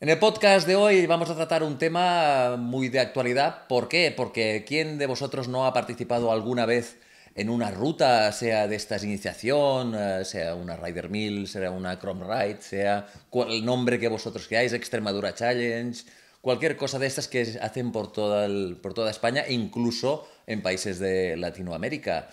En el podcast de hoy vamos a tratar un tema muy de actualidad. ¿Por qué? Porque ¿quién de vosotros no ha participado alguna vez en una ruta, sea de estas iniciación, eh, sea una Rider Mill, sea una Chrome Ride, sea el nombre que vosotros queráis, Extremadura Challenge, cualquier cosa de estas que hacen por toda, por toda España, incluso en países de Latinoamérica?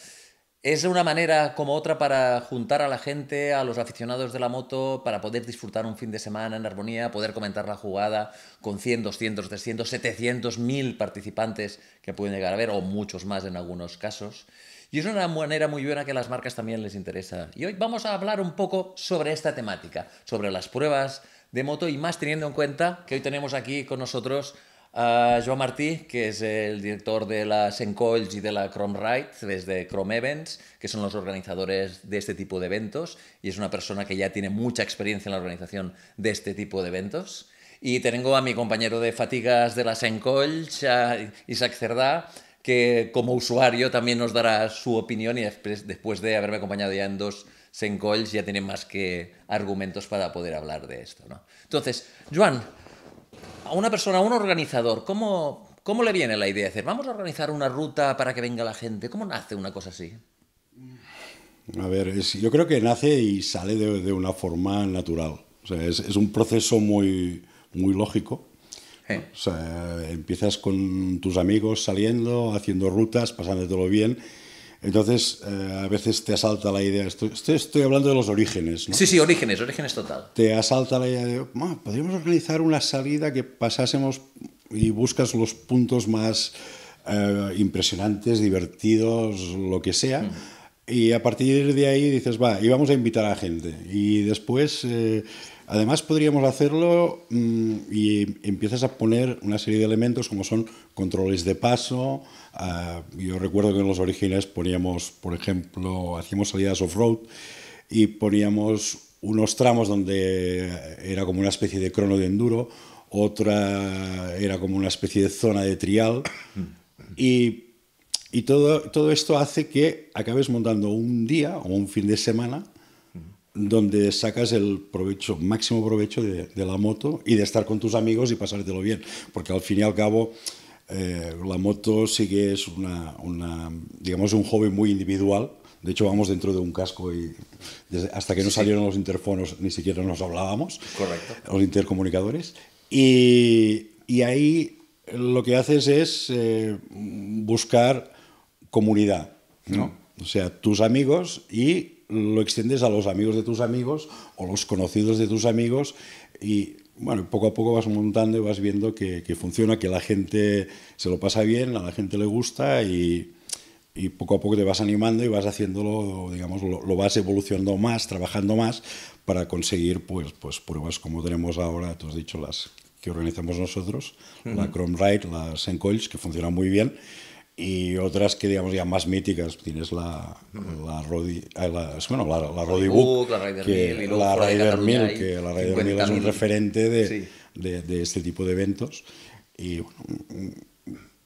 Es una manera como otra para juntar a la gente, a los aficionados de la moto, para poder disfrutar un fin de semana en armonía, poder comentar la jugada con 100, 200, 300, 700 mil participantes que pueden llegar a ver, o muchos más en algunos casos. Y es una manera muy buena que a las marcas también les interesa. Y hoy vamos a hablar un poco sobre esta temática, sobre las pruebas de moto y más teniendo en cuenta que hoy tenemos aquí con nosotros a Joan Martí, que es el director de las Encols y de la Chrome desde Chrome Events, que son los organizadores de este tipo de eventos, y es una persona que ya tiene mucha experiencia en la organización de este tipo de eventos. Y tengo a mi compañero de fatigas de las Encols, Isaac Cerdá, que como usuario también nos dará su opinión y después de haberme acompañado ya en dos Sencolls ya tiene más que argumentos para poder hablar de esto. ¿no? Entonces, Joan, a una persona, a un organizador, ¿cómo, le viene la idea de decir, vamos a organizar una ruta para que venga la gente? ¿Cómo nace una cosa así? A ver, yo creo que nace y sale de, una forma natural. es, un proceso muy, muy lógico. empiezas con tus amigos saliendo, haciendo rutas, todo bien entonces, eh, a veces te asalta la idea, estoy, hablando de los orígenes, ¿no? Sí, sí, orígenes, orígenes total. Te asalta la idea de, podríamos organizar una salida que pasásemos y buscas los puntos más eh, impresionantes, divertidos, lo que sea. Mm. Y a partir de ahí dices, va, y vamos a invitar a gente. Y después... Eh, Además podríamos hacerlo mm, y empiezas a poner una serie de elementos como son controles de paso. Ah, yo recuerdo que en los orígenes poníamos, por ejemplo, hacíamos salidas off-road y poníamos unos tramos donde era como una especie de crono de enduro, otra era como una especie de zona de trial y, todo esto hace que acabes montando un día o un fin de semana donde sacas el provecho, máximo provecho de, la moto y de estar con tus amigos y pasártelo bien, porque al fin y al cabo eh, la moto sí que es una, digamos, un joven muy individual. De hecho, vamos dentro de un casco y hasta que no salieron los interfonos ni siquiera nos hablábamos. Correcto. Los intercomunicadores. Y, ahí lo que haces es eh, buscar comunidad, ¿no? O sea, tus amigos y lo extiendes a los amigos de tus amigos o los conocidos de tus amigos y bueno, poco a poco vas montando y vas viendo que, funciona, que la gente se lo pasa bien, a la gente le gusta y, poco a poco te vas animando y vas haciéndolo, digamos, lo, vas evolucionando más, trabajando más para conseguir pues, pues pruebas como tenemos ahora, tú has dicho, las que organizamos nosotros, la Chrome Ride, la Sencoils, que funcionan muy bien y otras que digamos ya más míticas tienes la la Rodi eh, la, bueno la, la Rodi Book, la Rider que, Mil, la que la Rider Mil es un referente de, de, este tipo de eventos y bueno,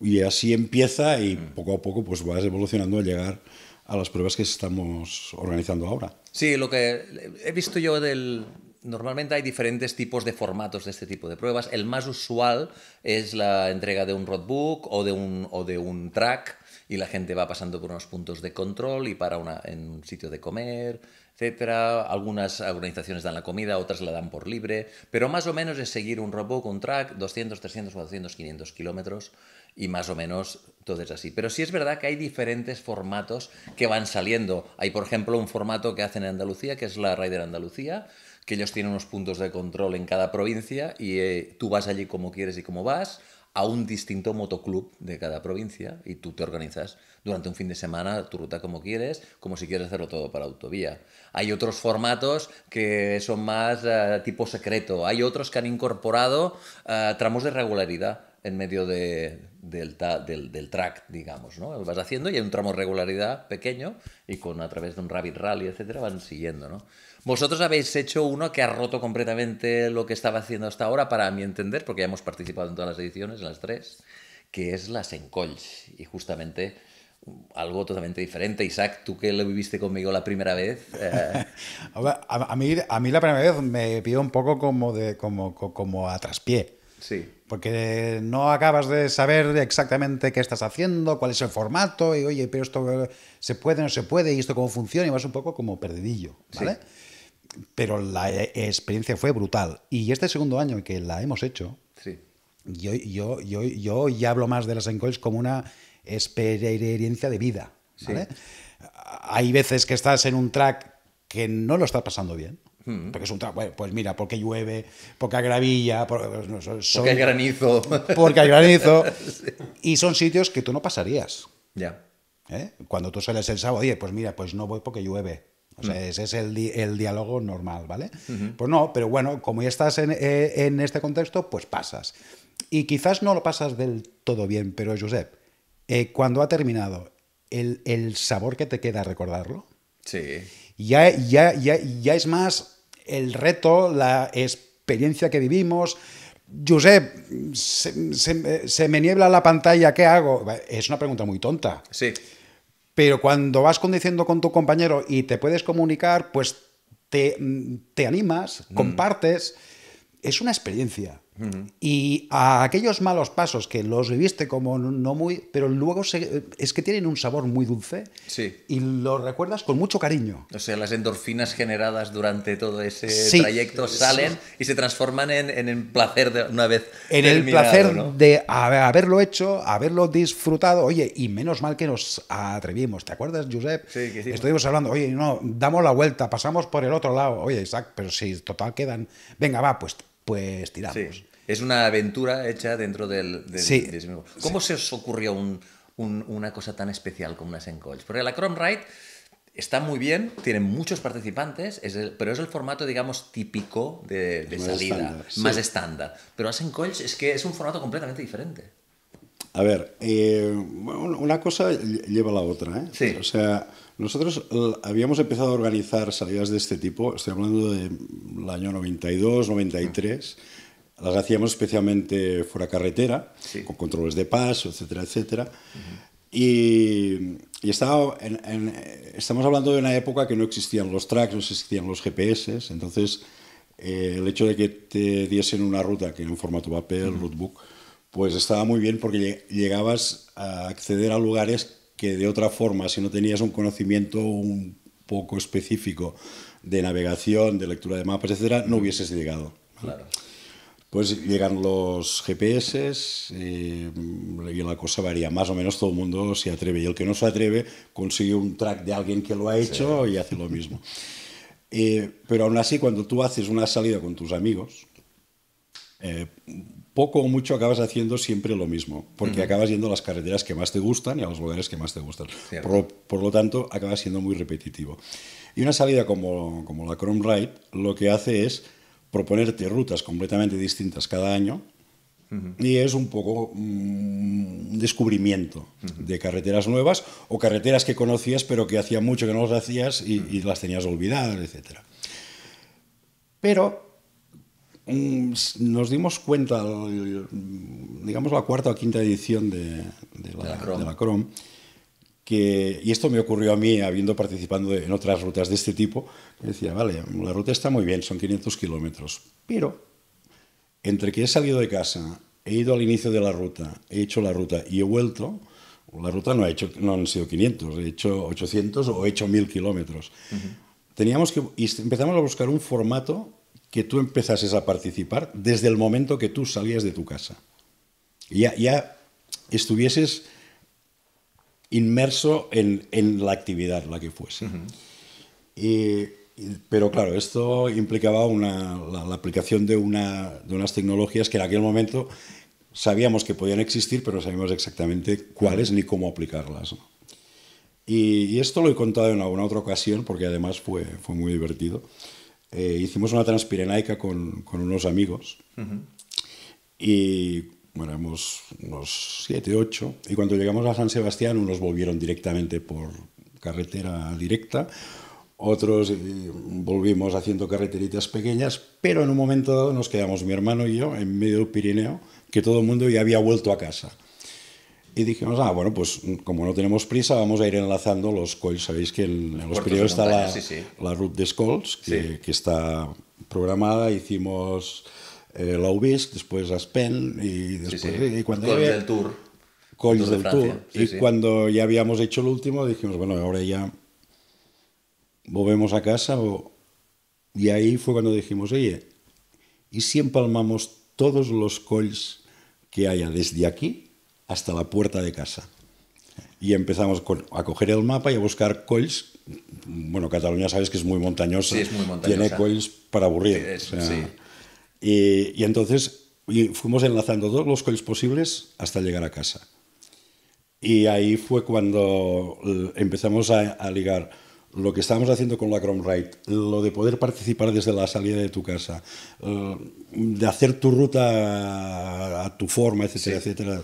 y así empieza y mm. poco a poco pues vas evolucionando al llegar a las pruebas que estamos organizando ahora sí lo que he visto yo del normalmente hay diferentes tipos de formatos de este tipo de pruebas. El más usual es la entrega de un roadbook o de un, o de un track y la gente va pasando por unos puntos de control y para una, en un sitio de comer, etcétera. Algunas organizaciones dan la comida, otras la dan por libre, pero más o menos es seguir un roadbook, un track, 200, 300, 400, 500 kilómetros y más o menos todo es así. Pero sí es verdad que hay diferentes formatos que van saliendo. Hay, por ejemplo, un formato que hacen en Andalucía, que es la Rider Andalucía, que ellos tienen unos puntos de control en cada provincia y eh, tú vas allí como quieres y como vas a un distinto motoclub de cada provincia y tú te organizas durante un fin de semana tu ruta como quieres, como si quieres hacerlo todo para autovía. Hay otros formatos que son más eh, tipo secreto, hay otros que han incorporado eh, tramos de regularidad en medio del, del, track, digamos, ¿no? Lo vas haciendo y hay un tramo de regularidad pequeño y con a través de un rabbit rally, etcétera, van siguiendo, ¿no? Vosotros habéis hecho uno que ha roto completamente lo que estaba haciendo hasta ahora, para mi entender, porque ya hemos participado en todas las ediciones, en las tres, que es las encolls. Y justamente mm, algo totalmente diferente. Isaac, tú que lo viviste conmigo la primera vez. Eh. a, mí, a mí la primera vez me pidió un poco como, de, como, como a traspié. Sí. Porque no acabas de saber exactamente qué estás haciendo, cuál es el formato, y oye, pero esto eh, se puede, no se puede, y esto cómo funciona, y vas un poco como perdidillo, ¿vale? pero la eh, experiencia fue brutal. Y este segundo año que la hemos hecho, yo, yo, yo, yo ya hablo más de las encoils como una experiencia de vida. Hay veces que estás en un track que no lo estás pasando bien. Mm. Porque es un track, pues mira, porque llueve, porque hay gravilla, pues porque, hay granizo. Porque hay granizo. Y son sitios que tú no pasarías. Ya. ¿Eh? Cuando tú sales el sábado, oye, pues mira, pues no voy porque llueve. O ese es el, diálogo normal, ¿vale? Pues no, pero bueno, como ya estás eh, en, este contexto, pues pasas. Y quizás no lo pasas del todo bien, pero Josep, eh, cuando ha terminado, el, sabor que te queda recordarlo. Sí. Ya, ya, ya, ya es más el reto, la experiencia que vivimos. Josep, se me niebla la pantalla, ¿qué hago? Es una pregunta muy tonta. Sí. Pero cuando vas conduciendo con tu compañero y te puedes comunicar, pues te, mm, animas, mm. compartes. Es una experiencia. Y a aquellos malos pasos que los viviste como no muy, pero luego es que tienen un sabor muy dulce sí. y lo recuerdas con mucho cariño. O sea, las endorfinas generadas durante todo ese trayecto salen y se transforman en, en, el placer de una vez. En el placer de haberlo hecho, haberlo disfrutado. Oye, y menos mal que nos atrevimos. ¿Te acuerdas, Josep? Estuvimos hablando, oye, no, damos la vuelta, pasamos por el otro lado. Oye, Isaac, pero si total quedan, venga, va, pues, pues tiramos. Es una aventura hecha dentro del... mismo. ¿Cómo se os ocurrió una cosa tan especial como una College? Porque la Chrome Ride está muy bien, tiene muchos participantes, pero es el formato, digamos, típico de, salida, más estándar. Pero Asen College es que es un formato completamente diferente. A ver, eh, una cosa lleva a la otra. ¿eh? O sea, nosotros habíamos empezado a organizar salidas de este tipo, estoy hablando del de año 92, 93 las hacíamos especialmente fuera carretera, con controles de paso, etcétera, etcétera. Y, y estaba en, estamos hablando de una época que no existían los tracks, no existían los GPS, entonces eh, el hecho de que te diesen una ruta que en formato papel, uh pues estaba muy bien porque llegabas a acceder a lugares que de otra forma, si no tenías un conocimiento un poco específico de navegación, de lectura de mapas, etcétera, no hubieses llegado. Claro. Pues llegan los GPS eh, y la cosa varía. Más o menos todo el mundo se atreve. Y el que no se atreve consigue un track de alguien que lo ha hecho y hace lo mismo. Eh, pero aún así, cuando tú haces una salida con tus amigos, eh, poco o mucho acabas haciendo siempre lo mismo, porque acabas yendo a las carreteras que más te gustan y a los lugares que más te gustan. Por, lo tanto, acabas siendo muy repetitivo. Y una salida como, como la Chrome Ride lo que hace es proponerte rutas completamente distintas cada año y es un poco mm, un descubrimiento de carreteras nuevas o carreteras que conocías pero que hacía mucho que no las hacías y, las tenías olvidadas, etc. Pero mm, nos dimos cuenta, digamos la cuarta o quinta edición de, la, y esto me ocurrió a mí habiendo participado en otras rutas de este tipo, decía, vale, la ruta está muy bien, son 500 kilómetros, pero entre que he salido de casa, he ido al inicio de la ruta, he hecho la ruta y he vuelto, la ruta no, ha hecho, no han sido 500, he hecho 800 o he hecho 1000 kilómetros. Teníamos que, empezamos a buscar un formato que tú empezases a participar desde el momento que tú salías de tu casa. Ya, ya estuvieses inmerso en, en la actividad, la que fuese. pero claro, esto implicaba una, la, aplicación de, una, de unas tecnologías que en aquel momento sabíamos que podían existir, pero no sabíamos exactamente cuáles ni cómo aplicarlas. Y, esto lo he contado en alguna otra ocasión, porque además fue, fue muy divertido. Eh, hicimos una transpirenaica con, con unos amigos y éramos unos siete, ocho, y cuando llegamos a San Sebastián unos volvieron directamente por carretera directa, otros eh, volvimos haciendo carreteritas pequeñas, pero en un momento dado nos quedamos mi hermano y yo en medio del Pirineo, que todo el mundo ya había vuelto a casa. Y dijimos, ah, bueno, pues mm, como no tenemos prisa, vamos a ir enlazando los coils. Sabéis que en, los Pirineos está la, la route de cols que, que está programada. Hicimos eh, UBIS, después Aspen y después... Y cuando del Tour. Colls del Tour. y cuando ya habíamos hecho el último dijimos, bueno, ahora ya volvemos a casa Y ahí fue cuando dijimos, oye, ¿y si empalmamos todos los colls que haya desde aquí hasta la puerta de casa? y empezamos a coger el mapa y a buscar colls, Bueno, Cataluña sabes que es muy montañosa. muy Tiene coils para aburrir. Sí, sí y entonces fuimos enlazando todos los coils posibles hasta llegar a casa. Y ahí fue cuando eh, empezamos a, ligar lo que estábamos haciendo con la Chrome Ride, lo de poder participar desde la salida de tu casa, eh, de hacer tu ruta a tu forma, etc. etcétera.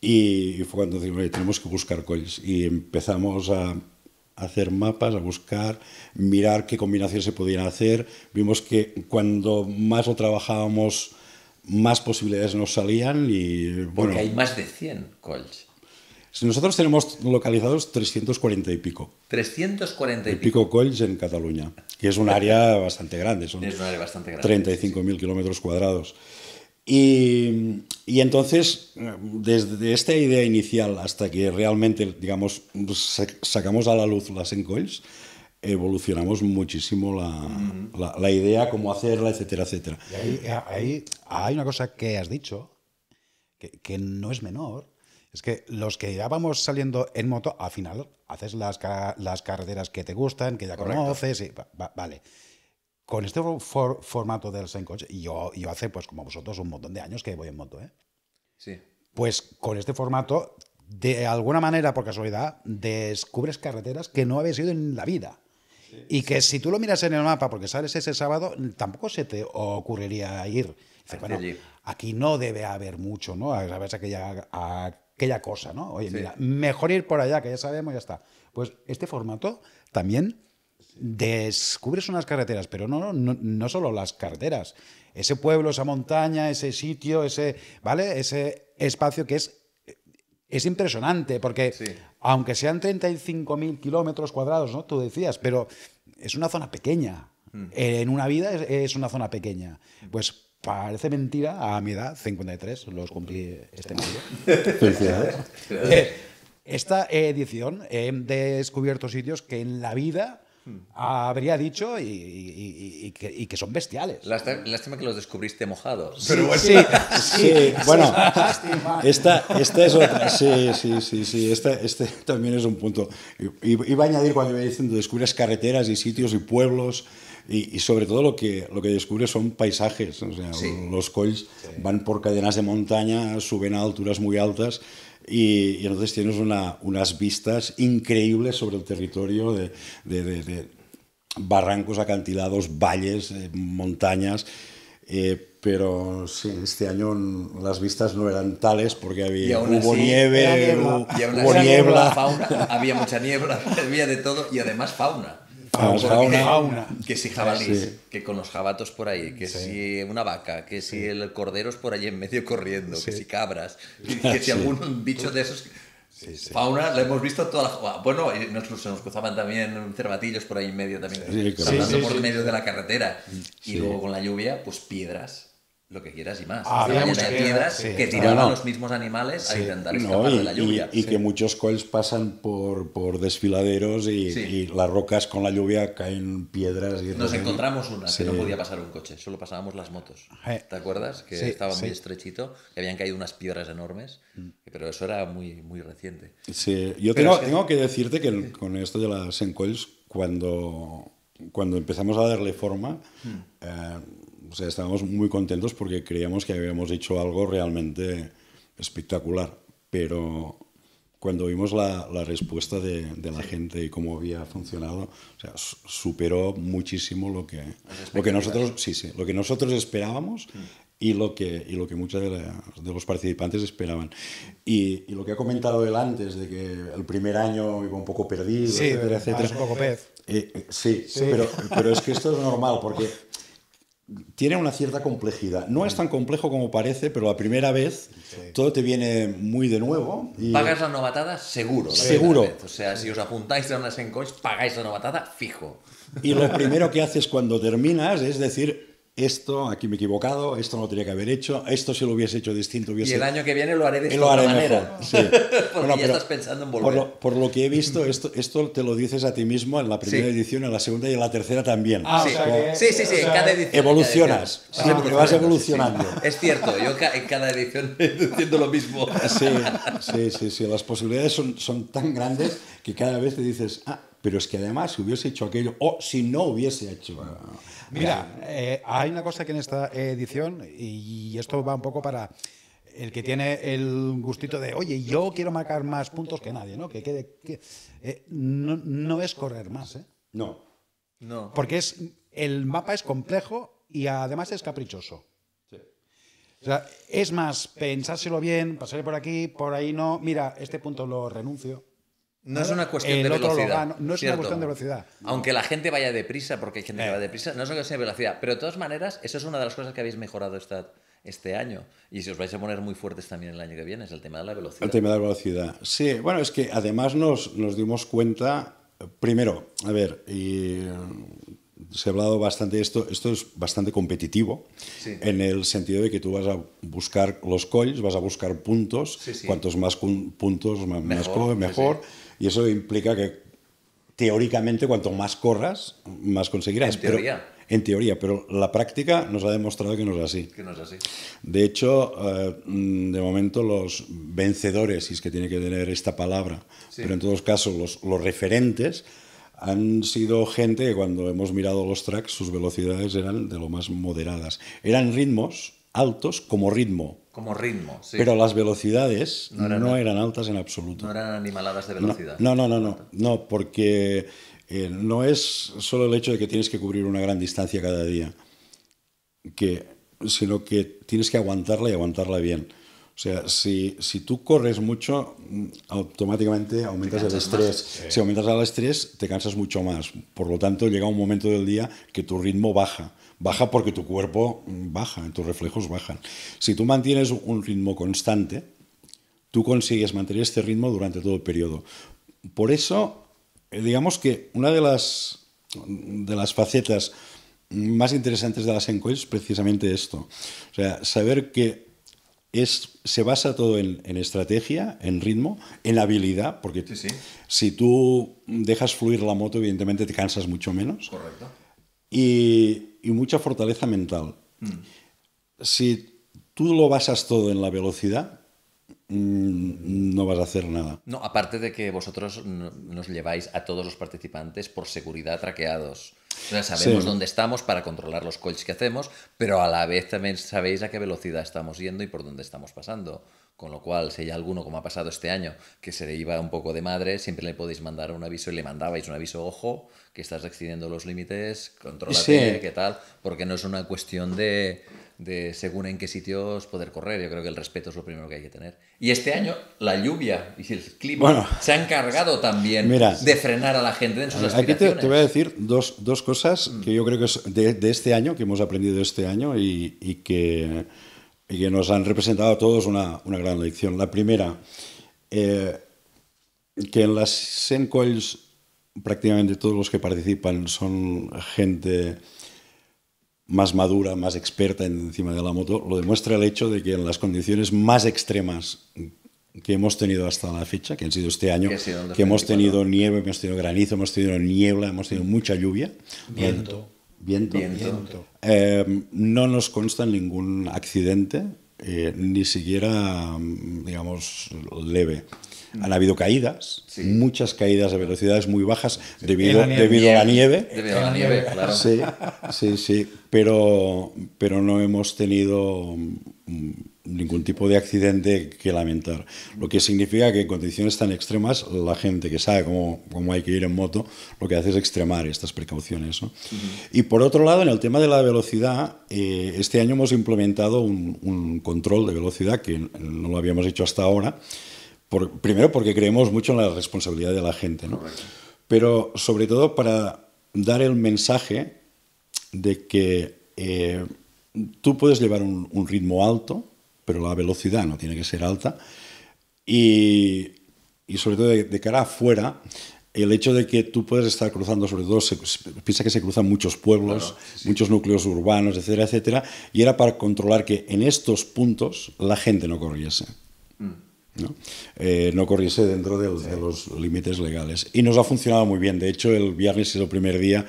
Y fue cuando dijimos, tenemos que buscar coils. Y empezamos a hacer mapas, a buscar, mirar qué combinaciones se podían hacer. Vimos que cuando más lo trabajábamos, más posibilidades nos salían y Porque hay más de 100 colts. Nosotros tenemos localizados 340 y pico. 340 y pico. colls en Cataluña, que es un área bastante grande. Son 35.000 kilómetros cuadrados. Y, y, entonces, desde esta idea inicial hasta que realmente, digamos, sacamos a la luz las encoils, evolucionamos muchísimo la, la, idea, cómo hacerla, etcétera, etcétera. Y eh, ahí, hay una cosa que has dicho, que, que, no es menor, es que los que ya vamos saliendo en moto, al final haces las, las carreteras que te gustan, que ya conoces, y, vale con este formato del Sencoach, y yo, yo hace, pues como vosotros, un montón de años que voy en moto, ¿eh? Sí. Pues con este formato, de alguna manera, por casualidad, descubres carreteras que no habéis ido en la vida. y que si tú lo miras en el mapa, porque sales ese sábado, tampoco se te ocurriría ir. aquí no debe haber mucho, ¿no? A ver, aquella, aquella cosa, ¿no? Oye, mira, mejor ir por allá, que ya sabemos, ya está. Pues este formato también descubres unas carreteras, pero no, no, no, solo las carreteras, ese pueblo, esa montaña, ese sitio, ese, ¿vale? ese espacio que es, es impresionante, porque aunque sean 35.000 kilómetros cuadrados, ¿no? tú decías, pero es una zona pequeña, mm. en una vida es, una zona pequeña, pues parece mentira, a mi edad, 53, los cumplí este año eh, Esta edición he descubierto sitios que en la vida Ah, habría dicho y, que, son bestiales. Lástima que los descubriste mojados. Sí, sí, bueno, esta, esta es otra. Sí, sí, sí, sí este también es un punto. Iba a añadir cuando iba diciendo, descubres carreteras y sitios y pueblos. Y, sobre todo lo que, lo que descubres son paisajes. Los colls van por cadenas de montaña, suben a alturas muy altas y, entonces tienes unas vistas increíbles sobre el territorio de, barrancos, acantilados, valles, eh, montañas. Eh, pero este año las vistas no eran tales porque había hubo nieve, hubo, niebla, había mucha niebla, había de todo y además fauna. Que si jabalís, que con los jabatos por ahí, que si una vaca, que si el cordero es por ahí en medio corriendo, que si cabras, que si algún bicho de esos... Fauna, la hemos visto toda la. Bueno, se nos cruzaban también cervatillos por ahí en medio también. por medio de la carretera. Mm, y luego con la lluvia, pues piedras lo que quieras y más. Ah, Había muchas piedras que tiraban los mismos animales a intentar escapar y, de la lluvia. Y, que muchos coils pasan por, desfiladeros y, las rocas con la lluvia caen piedras. Nos encontramos una que no podía pasar un coche, solo pasábamos las motos. Eh, ¿Te acuerdas? Que estaba muy estrechito que habían caído unas piedras enormes, mm. pero eso era muy, muy reciente. Sí, yo tengo, que... decirte que con esto de las encoils, cuando, cuando empezamos a darle forma... Mm. Eh, o sea, estábamos muy contentos porque creíamos que habíamos hecho algo realmente espectacular, pero cuando vimos la, la respuesta de, de la gente y cómo había funcionado, o sea, superó muchísimo lo que, lo que, nosotros, sí, sí, lo que nosotros esperábamos y, lo que, y lo que muchos de, los participantes esperaban. Y, y, lo que ha comentado él antes, de que el primer año iba un poco perdido, sí, etcétera, Un poco pez. Eh, eh, sí, sí, Pero, pero es que esto es normal, porque tiene una cierta complejidad. No es tan complejo como parece, pero la primera vez todo te viene muy de nuevo. Pagas la novatada seguro. seguro. O sea, si os apuntáis a unas coach pagáis la novatada fijo. Y lo primero que haces cuando terminas es decir, esto, aquí me he equivocado, esto no lo tenía que haber hecho, esto si lo hubiese hecho distinto hubiese... Y el año que viene lo haré de manera. Porque ya estás pensando en volver. Por lo, que he visto, esto, esto te lo dices a ti mismo en la primera edición, en la segunda y en la tercera también. Ah, sí. sí. sí, en cada edición. Evolucionas, siempre vas evolucionando. Es cierto, yo en cada edición diciendo lo mismo. Sí, sí, sí, sí. las posibilidades son, son tan grandes que cada vez te dices, ah, pero es que además hubiese hecho aquello, o si no hubiese hecho. Mira, eh, hay una cosa que en esta edición, y esto va un poco para el que tiene el gustito de, oye, yo quiero marcar más puntos que nadie, ¿no? Que quede. Que, eh, no, es correr más, ¿eh? No. No. Porque es, el mapa es complejo y además es caprichoso. Sí. O sea, es más, pensárselo bien, pasaré por aquí, por ahí no. Mira, este punto lo renuncio. No es una cuestión de velocidad. no es una cuestión de velocidad. Aunque la gente vaya deprisa, porque hay gente que eh. va deprisa, no es una cuestión de velocidad. Pero de todas maneras, eso es una de las cosas que habéis mejorado este año. Y si os vais a poner muy fuertes también el año que viene, es el tema de la velocidad. El tema de la velocidad. Sí, bueno, es que además nos, dimos cuenta, primero, a ver, se ha hablado bastante de esto, esto es bastante competitivo, en el sentido de que tú vas a buscar los colls, vas a buscar puntos, cuantos más puntos, más mejor y eso implica que teóricamente cuanto más corras, más conseguirás. En teoría. Pero, en teoría, pero la práctica nos ha demostrado que no es así. De hecho, eh, de momento los vencedores, si es que tiene que tener esta palabra, pero en todos casos los, los referentes, han sido gente que cuando hemos mirado los tracks sus velocidades eran de lo más moderadas. Eran ritmos altos como ritmo. Como ritmo, Pero las velocidades no eran, altas en absoluto. No eran animaladas de velocidad. No, no, no, no, no porque eh, no es solo el hecho de que tienes que cubrir una gran distancia cada día, sino que tienes que aguantarla y aguantarla bien. O sea, si, si tú corres mucho, mm, automáticamente aumentas el estrés. Si aumentas el estrés, te cansas mucho más. Por lo tanto, llega un momento del día que tu ritmo baja. Baja porque tu cuerpo mm, baja, tus reflejos bajan. Si tú mantienes un ritmo constante, tú consigues mantener este ritmo durante todo el periodo. Por eso, eh, digamos que una de las, mm, de las facetas más interesantes de las Senko es precisamente esto. O sea, saber que se basa todo en, estrategia, en ritmo, en habilidad, porque si tú dejas fluir la moto, evidentemente te cansas mucho menos. Correcto. Y, mucha fortaleza mental. Mm. Si tú lo basas todo en la velocidad, mm, no vas a hacer nada. No, aparte de que vosotros nos lleváis a todos los participantes por seguridad traqueados sabemos dónde estamos para controlar los coches que hacemos, pero a la vez también sabéis a qué velocidad estamos yendo y por dónde estamos pasando. Con lo cual, si hay alguno, como ha pasado este año, que se le iba un poco de madre, siempre le podéis mandar un aviso y le mandabais un aviso, ojo, que estás excediendo los límites, controlate, qué tal, porque no es una cuestión de de según en qué sitios poder correr. Yo creo que el respeto es lo primero que hay que tener. Y este año la lluvia y el clima se han encargado también de frenar a la gente en sus aspiraciones. te, voy a decir dos, cosas mm. que yo creo que es de, este año, que hemos aprendido este año y, que, que, nos han representado a todos una, gran lección. La primera, eh, que en las Sencoils prácticamente todos los que participan son gente más madura, más experta encima de la moto, lo demuestra el hecho de que en las condiciones más extremas que hemos tenido hasta la fecha, que han sido este año, que hemos tenido nieve, hemos tenido granizo, hemos tenido niebla, hemos tenido mucha lluvia. Viento. Viento. viento. Em, no nos consta ningún accidente, eh, ni siquiera, digamos, leve. Han habido caídas, muchas caídas a velocidades muy bajas debido, debido a la nieve. Debido a la nieve, claro. Sí, sí, sí. Pero, pero no hemos tenido mm, ningún tipo de accidente que lamentar. Lo que significa que en condiciones tan extremas, la gente que sabe cómo, cómo hay que ir en moto, lo que hace es extremar estas precauciones. ¿no? Y por otro lado, en el tema de la velocidad, eh, este año hemos implementado un, un, control de velocidad que no lo habíamos hecho hasta ahora primero porque creemos mucho en la responsabilidad de la gente, pero sobre todo para dar el mensaje de que eh, tú puedes llevar un, ritmo alto, pero la velocidad no tiene que ser alta, y, sobre todo de, cara afuera, el hecho de que tú puedes estar cruzando, sobre todo, piensa que se cruzan muchos pueblos, muchos núcleos urbanos, etcétera, etcétera, y era para controlar que en estos puntos la gente no corriese. Mm. ¿no? Eh, no corriese dentro de, los límites legales. Y nos ha funcionado muy bien. De hecho, el viernes es el primer día.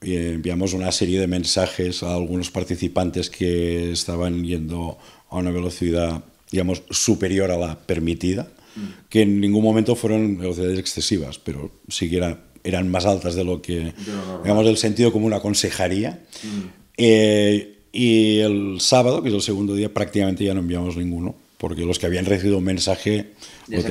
enviamos una serie de mensajes a algunos participantes que estaban yendo a una velocidad, digamos, superior a la permitida, mm. que en ningún momento fueron velocidades excesivas, pero siquiera eran más altas de lo que, digamos, el sentido común aconsejaría. Mm. Eh, y el sábado, que es el segundo día, prácticamente ya no enviamos ninguno porque los que habían recibido un mensaje ya, se,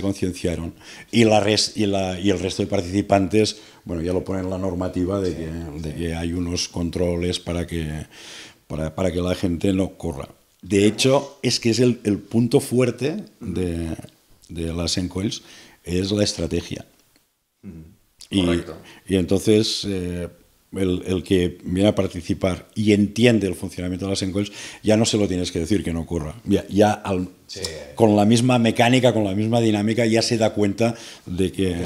concienciaron. Y, la y, la, y, el resto de participantes, bueno, ya lo ponen en la normativa de, que, hay unos controles para que, para, que la gente no corra. De hecho, es que es el, punto fuerte de, las encoils, es la estrategia. Mm. y, entonces, eh, el, que viene a participar y entiende el funcionamiento de las encuestas, ya no se lo tienes que decir que no ocurra. Ya, con la misma mecánica, con la misma dinámica, ya se da cuenta de que,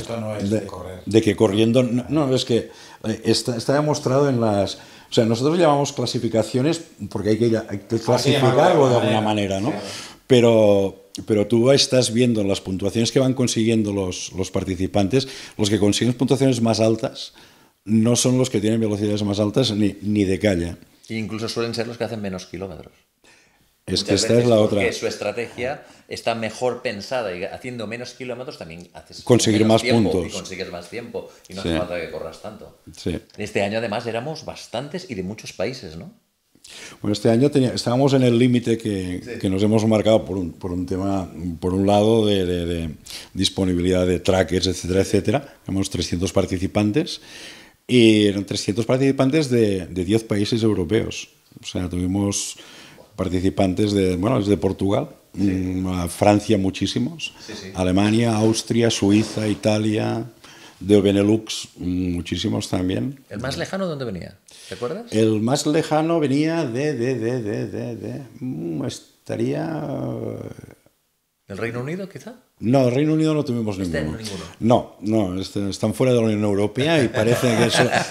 de, que corriendo... No, es que eh, está, demostrado en las... O sea, nosotros llamamos clasificaciones porque hay que, hay que clasificarlo de alguna manera, ¿no? Pero, pero tú estás viendo las puntuaciones que van consiguiendo los, los participantes, los que consiguen puntuaciones más altas, no son los que tienen velocidades más altas ni, de calle. E incluso suelen ser los que hacen menos kilómetros. Es que esta es la otra. su estrategia está mejor pensada y haciendo menos kilómetros también haces conseguir más puntos. Y consigues más tiempo y no hace falta que corras tanto. Este año además éramos bastantes y de muchos países, ¿no? Bueno, este año estábamos en el límite que, nos hemos marcado por un, por un tema, por un lado, de, disponibilidad de trackers, etcétera, etcétera. Tenemos 300 participantes y eran 300 participantes de, de 10 países europeos. O sea, tuvimos participantes de, bueno, desde Portugal, mm, Francia muchísimos, Alemania, Austria, Suiza, Italia, de Benelux mm, muchísimos también. ¿El más lejano de dónde venía? ¿Te acuerdas? El más lejano venía de, de, de, de, de, de, de mm, estaría el Reino Unido, quizá? No, el Reino Unido no tuvimos este, ninguno. No, no, este, están fuera de la Unión Europea y parece que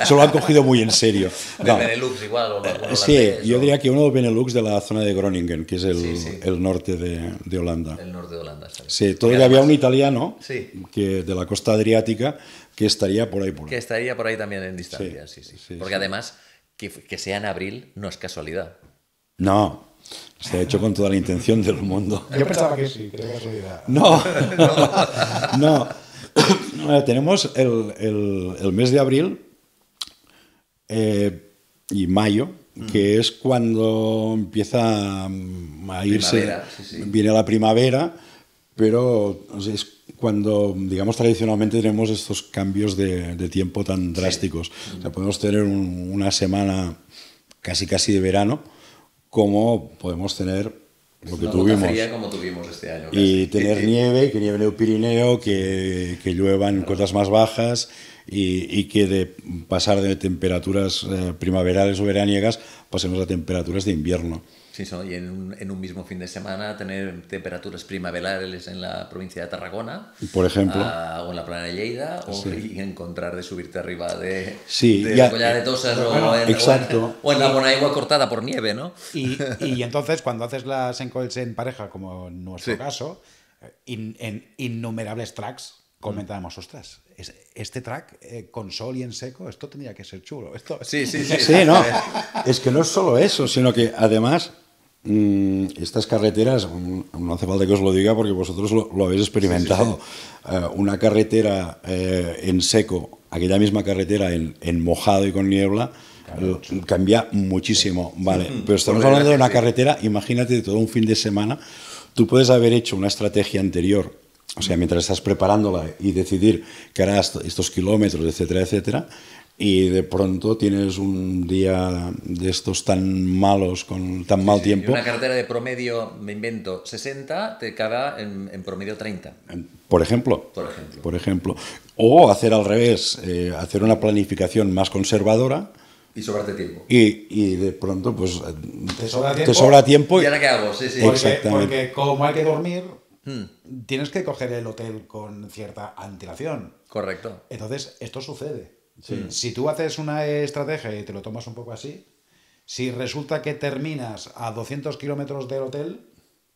eso lo han cogido muy en serio. De Benelux igual. O, sí, yo diría que uno de Benelux de la zona de Groningen, que es el, norte de, Holanda. El norte de Holanda, ¿sabes? Sí, todavía había un italiano sí. que, de la costa adriática que estaría por ahí. Por Que estaría por ahí también en distancia, sí, sí. Porque además, que, que sea en abril no es casualidad. No, se ha hecho con toda la intención del mundo. Yo pensaba que sí, que era realidad. No, no. no. Eh, tenemos el, mes de abril eh, y mayo, mm. que es cuando empieza mm, a irse, viene la primavera, pero es cuando, digamos, tradicionalmente tenemos estos cambios de, tiempo tan drásticos. O sea, mm. podemos tener una semana casi casi de verano como podemos tener lo que tuvimos. Este y tener nieve, que nieve en el Pirineo, que, que lluevan más bajas y, que de pasar de temperaturas eh, primaverales o veraniegas pasemos a temperaturas de invierno. Sí, y en un, mismo fin de semana tener temperaturas primaverales en la provincia de Tarragona, por ejemplo, ah, o en la plana de Lleida, o encontrar de subirte arriba de, sí, de de o, en, exacto. o, en, la Bonaigua cortada por nieve, ¿no? Y, entonces cuando haces las encoils en pareja, como en nuestro caso, eh, en innumerables tracks comentábamos, ostras, este track eh, con sol y en seco, esto tendría que ser chulo. Esto... Sí, sí, sí. sí no, es que no es solo eso, sino que además Mm, estas carreteras, mm, no hace falta que os lo diga porque vosotros lo, habéis experimentado, eh, una carretera eh, en seco, aquella misma carretera en, mojado y con niebla, cambia eh, muchísimo. Vale, mm, pero estamos hablando de una carretera, imagínate de todo un fin de semana, tú puedes haber hecho una estrategia anterior, o sea, mientras estás preparándola y decidir que harás estos kilómetros, etcétera, etcétera, y de pronto tienes un día de estos tan malos, con tan mal tiempo. una cartera de promedio, me invento, 60, te caga en, promedio 30. Por ejemplo, por ejemplo. O hacer al revés, eh, hacer una planificación más conservadora. Y sobrarte tiempo. Y, de pronto, pues. Te sobra tiempo. y, ahora qué hago, sí, sí. Porque, como hay que dormir, hmm. tienes que coger el hotel con cierta antelación. Correcto. Entonces, esto sucede. Si tú haces una estrategia y te lo tomas un poco así, si resulta que terminas a 200 kilómetros del hotel,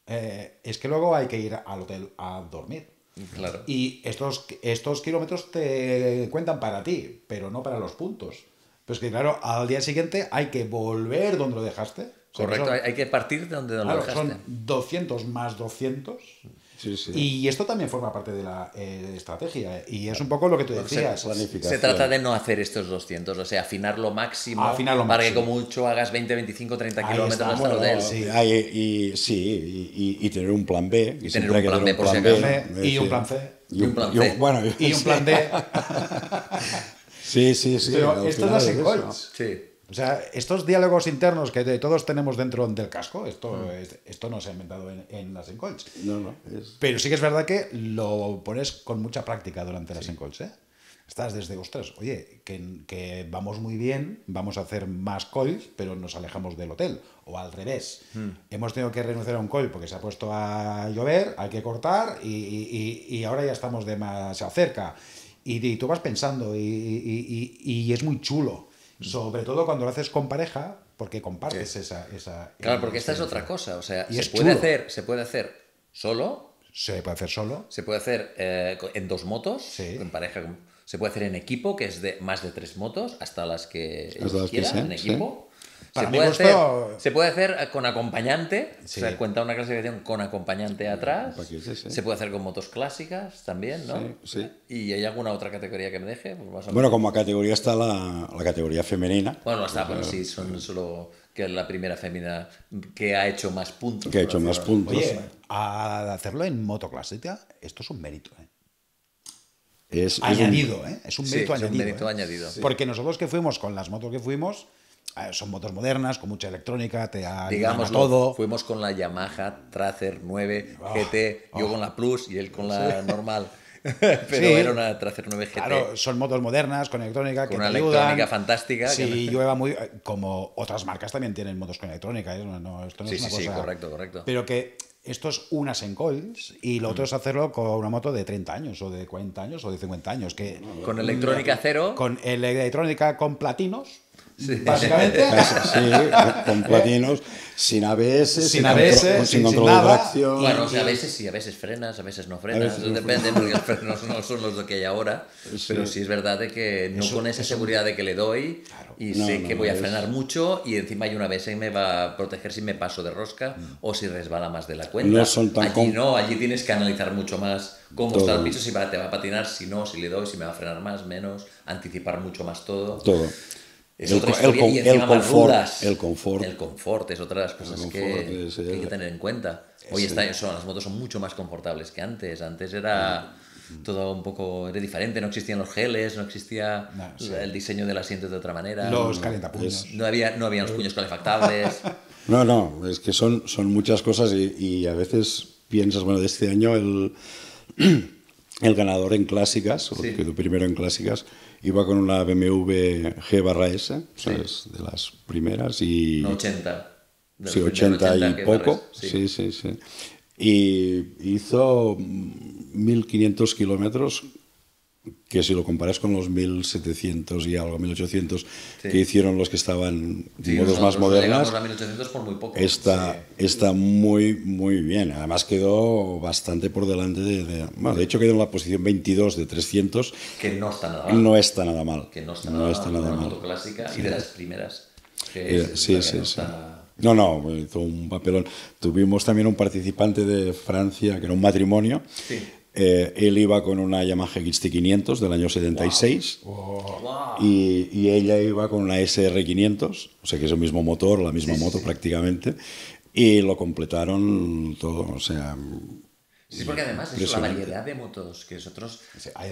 eh, es que luego hay que ir al hotel a dormir. Claro. Y estos, estos kilómetros te cuentan para ti, pero no para los puntos. Pero que, claro, al día siguiente hay que volver donde lo dejaste. Correcto, hay que partir de donde lo dejaste. Son 200 más 200. Y esto también forma parte de la eh, estrategia. Eh, y es un poco lo que tú decías. Se, se, trata de no hacer estos 200, o sea, afinar lo máximo para que como mucho hagas 20, 25, 30 kilómetros hasta el ah, Sí, y, sí y, tener un plan B. Y tener un plan, Y un plan C. Y un plan D. sí, sí, sí. Pero esto es la Sí. O sea, estos diálogos internos que todos tenemos dentro del casco, esto, mm. esto no se ha inventado en, en las encolts. No, no. Pero sí que es verdad que lo pones con mucha práctica durante las encolts. ¿eh? Estás desde, ostras, oye, que, que, vamos muy bien, vamos a hacer más calls, pero nos alejamos del hotel. O al revés, mm. hemos tenido que renunciar a un call porque se ha puesto a llover, hay que cortar y, y, y ahora ya estamos de más cerca. Y, y, tú vas pensando y es muy chulo Mm. Sobre todo cuando lo haces con pareja, porque compartes esa, esa, Claro, porque esta es otra cosa. O sea, se, puede hacer, se puede hacer solo. Se puede hacer solo. Se puede hacer eh, en dos motos, en pareja. Se puede hacer en equipo, que es de más de tres motos, hasta las que, en equipo se, puede hacer, eh, con acompañante, se cuenta una clasificación con acompañante mm, atrás. Pues se puede hacer con motos clásicas también, ¿no? Sí, ¿Y hay alguna otra categoría que me deje? Pues bueno, como categoría está la, categoría femenina. Bueno, está, pero eh, sí, son eh. solo que la primera fémina que ha hecho más puntos. Que ha hecho más puntos. al hacerlo en motoclásica, esto es un mérito, añadido, es un, ¿eh? Es un mérito añadido. Porque nosotros que fuimos con las motos que fuimos, Ah, son motos modernas, con mucha electrónica, te digamos todo. Fuimos con la Yamaha Tracer 9 ah, GT, yo ah. con la Plus y él con la normal. Pero era una Tracer 9 GT. Claro, son motos modernas, con electrónica, con una electrónica fantástica. Sí, llueva muy. Eh, como otras marcas también tienen motos con electrónica. ¿eh? No, esto no es una cosa... sí, correcto, correcto. Pero que esto es unas en y lo otro mm. es hacerlo con una moto de 30 años o de 40 años o de 50 años. Que, con electrónica mm. cero. Con electrónica con platinos Sí. básicamente. con platinos, sin ABS, sin, sin control, de tracción. a veces sí, a veces frenas, a veces no frenas, depende, porque los frenos no son los que hay ahora, pero sí es verdad de que no con esa seguridad de que le doy y sé que voy a frenar mucho y encima hay una ABS y me va a proteger si me paso de rosca mm. o si resbala más de la cuenta. No allí no, allí tienes que analizar mucho más cómo está el piso, si te va a patinar, si no, si le doy, si me va a frenar más, menos, anticipar mucho más todo. Todo el, confort, el confort. es otra de las cosas que, hay que tener en cuenta. Hoy está, son, las motos son mucho más confortables que antes. Antes era todo un poco era diferente, no existían los geles, no existía el diseño del asiento de otra manera. Los calentapuños. No había, no había los puños calefactables. No, no, es que son, son muchas cosas y, a veces piensas, bueno, este año el, ganador en clásicas, quedó primero en clásicas, Iba con una BMW G barra S, de las primeras y... 80. Sí, 80, y poco. sí, sí, sí. Y hizo 1.500 kilómetros que si lo comparas con los 1700 y algo, 1800 que hicieron los que estaban sí, modos más modernos, está, está muy, muy bien. Además quedó bastante por delante de... de hecho quedó en la posición 22 de 300. Que no está nada mal. No está nada mal. Que no está nada, mal. de las primeras. Eh, sí, sí, no sí. No, no, hizo un papelón. Tuvimos también un participante de Francia, que era un matrimonio, sí. Eh, él iba con una Yamaha XT500 del año 76 Y, ella iba con una SR500, o sea que es el mismo motor, la misma moto prácticamente, y lo completaron todo, o sea, Sí, porque además es la variedad de motos que nosotros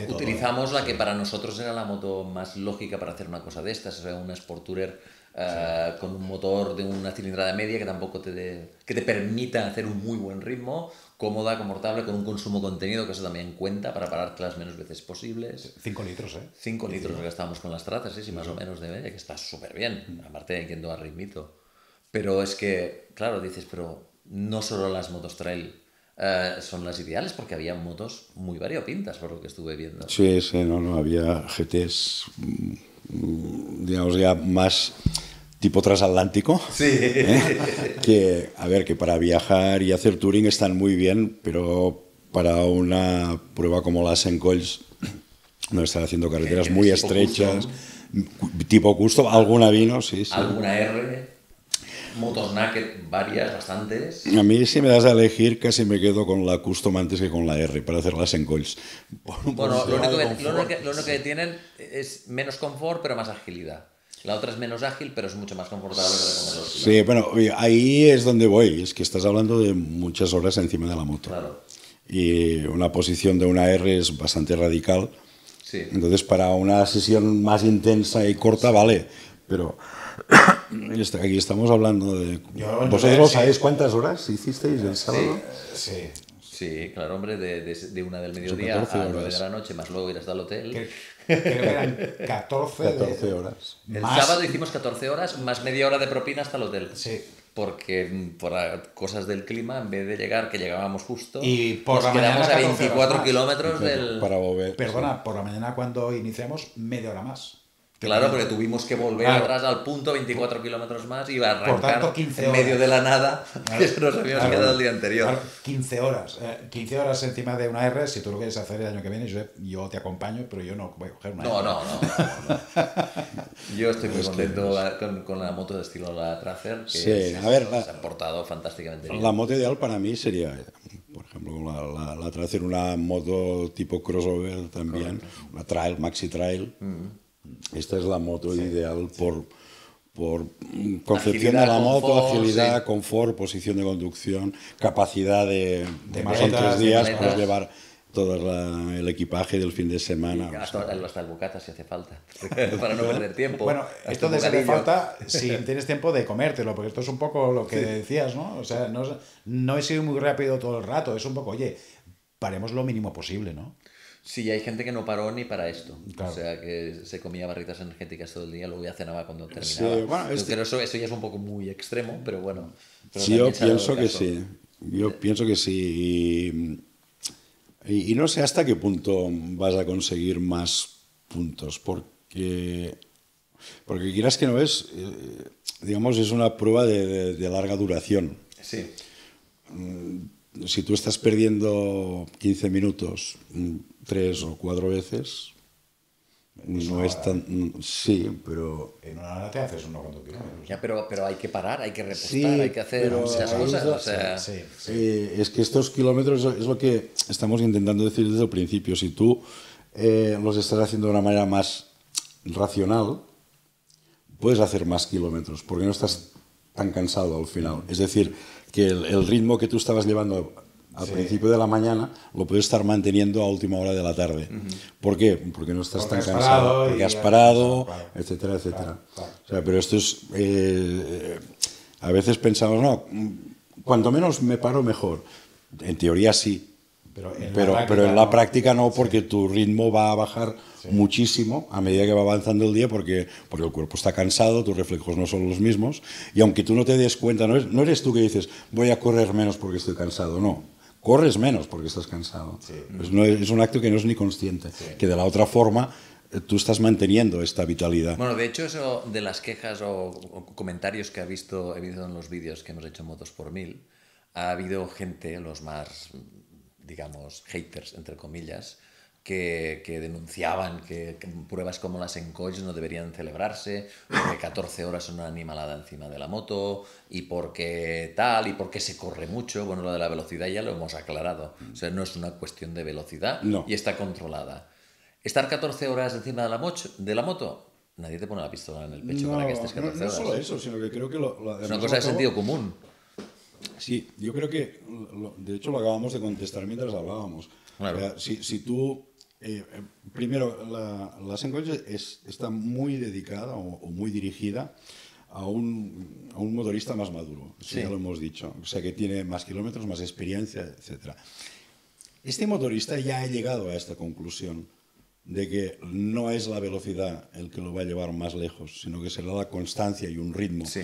utilizamos, la que para nosotros era la moto más lógica para hacer una cosa de estas, es una Sport Tourer eh, con un motor de una cilindrada media que tampoco te, que te permita hacer un muy buen ritmo, cómoda, confortable, con un consumo contenido, que eso también cuenta para pararte las menos veces posibles. 5 litros, ¿eh? 5 litros que estábamos con las trazas, sí, más o menos de media, que está súper bien, aparte entiendo a ritmito. Pero es que, claro, dices, pero no solo las motos trail eh, son las ideales porque había motos muy variopintas, por lo que estuve viendo. Sí, sí, no, no, había GTs, mm, digamos ya más tipo transatlántico. Sí. ¿eh? Que, a ver, que para viajar y hacer touring están muy bien, pero para una prueba como la Saint-Colls, no están haciendo carreteras muy estrechas, tipo Gusto, alguna vino, sí, sí. Alguna R motos naked varias, bastantes. A mí si me das a elegir casi me quedo con la Custom antes que con la R para hacerlas en coils. Bueno, lo único, que, lo, que, tienen es menos confort pero más agilidad. La otra es menos ágil, pero es mucho más confortable. Sí, bueno, ahí es donde voy. Es que estás hablando de muchas horas encima de la moto. Y una posición de una R es bastante radical. Entonces, para una sesión más intensa y corta, vale. Pero Aquí estamos hablando de... ¿Vosotros sabéis cuántas horas hicisteis el sábado? Sí, sí. claro, hombre, de, una del mediodía a nueve de la noche, más luego ir hasta el hotel. 14, 14 horas. El sábado hicimos 14 horas más media hora de propina hasta el hotel. Sí. Porque mm, por cosas del clima, en vez de llegar, que llegábamos justo, y quedamos a 24 kilómetros del. Perdona, por la mañana cuando iniciamos, media hora más. Claro, porque tuvimos que volver atrás al punto 24 kilómetros más y arrancar Por tanto, en medio de la nada que nos habíamos quedado el día anterior. 15 horas, 15 eh, horas encima de una R, si tú lo quieres hacer el año que viene, yo, te acompaño, pero yo no voy a coger una no, No, no, yo estoy muy contento con, la moto de estilo la Tracer, que sí, a ver, se ha portado fantásticamente bien. La moto ideal para mí sería por ejemplo, la, Tracer, una moto tipo crossover también, una trail, maxi trail, mm. Esta es la moto ideal por, por concepción de la moto, confort, agilidad, confort, posición de conducción, capacidad de, de más en tres días, para llevar todo el equipaje del fin de semana. hasta, o sea. si hace falta, para no perder tiempo. Bueno, esto de hace falta si tienes tiempo de comértelo, porque esto es un poco lo que decías, ¿no? O sea, no, no he sido muy rápido todo el rato, es un poco, oye, paremos lo mínimo posible, ¿no? Sí, hay gente que no paró ni para esto. O sea, que se comía barritas energéticas todo el día, luego ya cenaba cuando terminaba. Este eso, ya es un poco muy extremo, pero bueno. yo eh. pienso que sí. Yo pienso que sí. Y, no sé hasta qué punto vas a conseguir más puntos, porque, porque quieras que no es, eh, digamos, es una prueba de larga duración. Sí. Mm, si tú estás perdiendo 15 minutos mm, tres o cuatro veces. Pues no es tan. Sí, pero. En una hora te haces uno cuando kilómetros. Ya, pero, pero hay que parar, hay que repostar, hay que hacer esas cosas. Eh, es que estos kilómetros es lo que estamos intentando decir desde el principio. Si tú eh, los estás haciendo de una manera más racional, puedes hacer más kilómetros, porque no estás tan cansado al final. Es decir, que el, el ritmo que tú estabas llevando al principio de la mañana, lo puedes estar manteniendo a última hora de la tarde. ¿Por qué? Porque no estás tan cansado, porque has parado, etcétera, etcétera. o sea, pero esto es... Eh, a veces pensamos, no, cuanto menos me paro mejor. En teoría sí, pero en, pero, la, práctica, en la no. práctica no, porque tu ritmo va a bajar muchísimo a medida que va avanzando el día, porque, porque el cuerpo está cansado, tus reflejos no son los mismos, y aunque tú no te des cuenta, no no eres tú que dices, voy a correr menos porque estoy cansado, no corres menos porque estás cansado. Pues es un acto que no es ni consciente, que de la otra forma eh, tú estás manteniendo esta vitalidad. Bueno, de hecho, eso de las quejas o, comentarios que ha visto, he visto en los vídeos que hemos hecho Motos por Mil, ha habido gente, los más, digamos, haters, entre comillas, que, que, denunciaban que, pruebas como las en coches no deberían celebrarse, porque 14 horas son una animalada encima de la moto, y porque tal, y porque se corre mucho. Bueno, lo de la velocidad ya lo hemos aclarado. Mm. O sea, no es una cuestión de velocidad y está controlada. Estar 14 horas encima de la, de la moto, nadie te pone la pistola en el pecho para que estés 14 no, horas. solo eso, sino que creo que lo Es una cosa de sentido común. Sí, yo creo que, de hecho, lo acabamos de contestar mientras hablábamos. Claro. si, tú, eh, eh, primero, la, la es, está muy dedicada o, muy dirigida a un, a un, motorista más maduro, sí. ya lo hemos dicho, o sea, que tiene más kilómetros, más experiencia, etc. Este motorista ya ha llegado a esta conclusión de que no es la velocidad el que lo va a llevar más lejos, sino que será la constancia y un ritmo. Sí.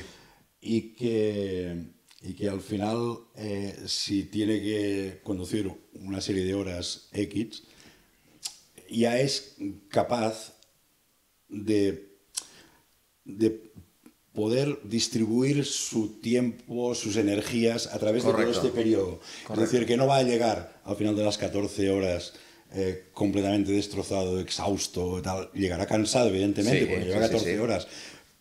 Y que y que al final, eh, si tiene que conducir una serie de horas X, ya es capaz de, de poder distribuir su tiempo, sus energías a través de todo este periodo. Es decir, que no va a llegar al final de las 14 horas eh, completamente destrozado, exhausto, llegará cansado, evidentemente, porque lleva 14 horas,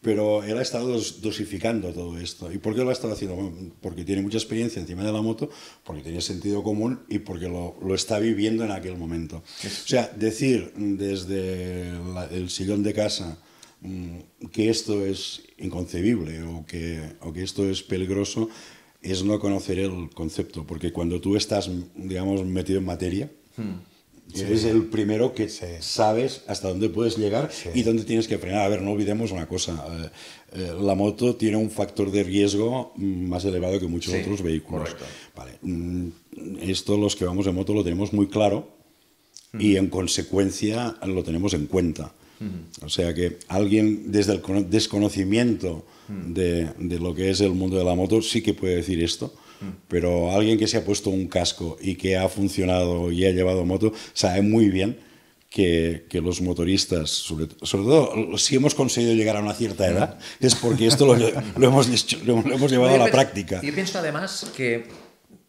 pero él ha estado dosificando todo esto. ¿Y por qué lo ha estado haciendo? porque tiene mucha experiencia encima de la moto, porque tiene sentido común y porque lo, está viviendo en aquel momento. O sea, decir desde el sillón de casa mm, que esto es inconcebible o que, o que esto es peligroso es no conocer el concepto, porque cuando tú estás, digamos, metido en materia, hmm. Eres el primero que sabes hasta dónde puedes llegar y dónde tienes que frenar. A ver, no olvidemos una cosa. Eh, eh, la moto tiene un factor de riesgo mm, más elevado que muchos otros vehículos. Vale. Mm, esto los que vamos en moto lo tenemos muy claro y en consecuencia lo tenemos en cuenta. O sea que alguien desde el desconocimiento de, de, lo que es el mundo de la moto sí que puede decir esto pero alguien que se ha puesto un casco y que ha funcionado y ha llevado moto sabe muy bien que, que los motoristas, sobre, todo si hemos conseguido llegar a una cierta edad, es porque esto lo, hemos, lo, hemos, llevado a la práctica. Yo pienso además que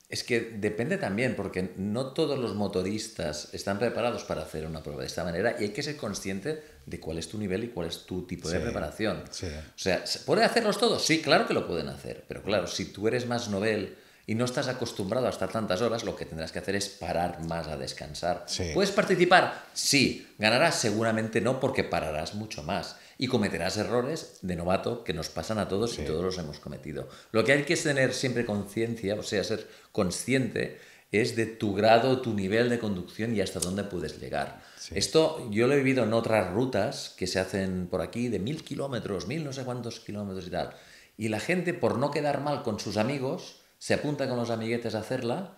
es que depende también, porque no todos los motoristas están preparados para hacer una prueba de esta manera y hay que ser consciente de cuál es tu nivel y cuál es tu tipo de preparación. O sea, ¿pueden hacerlos todos? Sí, claro que lo pueden hacer, pero claro, si tú eres más novel y no estás acostumbrado a estar tantas horas, lo que tendrás que hacer es parar más a descansar. ¿Puedes participar? Sí. ¿Ganarás? Seguramente no, porque pararás mucho más y cometerás errores de novato que nos pasan a todos y todos los hemos cometido. Lo que hay que tener siempre conciencia, o sea, ser consciente es de tu grado, tu nivel de conducción y hasta dónde puedes llegar. Esto yo lo he vivido en otras rutas que se hacen por aquí de mil kilómetros, mil no sé cuántos kilómetros y tal. Y la gente, por no quedar mal con sus amigos, se apunta con los amiguetes a hacerla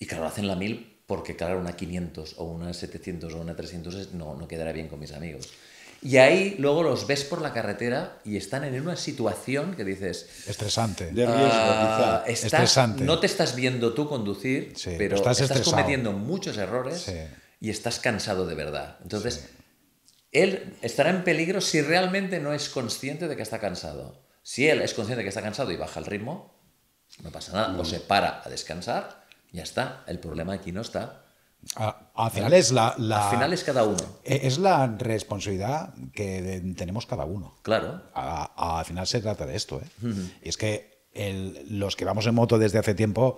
y claro, hacen la mil porque claro, una 500 o una 700 o una 300 no, no quedará bien con mis amigos. Y ahí luego los ves por la carretera y están en una situación que dices... Estresante. De riesgo, ah, Estresante. No te estás viendo tú conducir, pero estás, cometiendo muchos errores y estás cansado de verdad. Entonces, él estará en peligro si realmente no es consciente de que está cansado. Si él es consciente de que está cansado y baja el ritmo, no pasa nada. O mm. se para a descansar, ya está. El problema aquí no está. A, al final es la, al final es cada uno. E, es la responsabilidad que tenemos cada uno. Claro. A, al final se trata de esto. ¿eh? Y es que los que vamos en moto desde hace tiempo,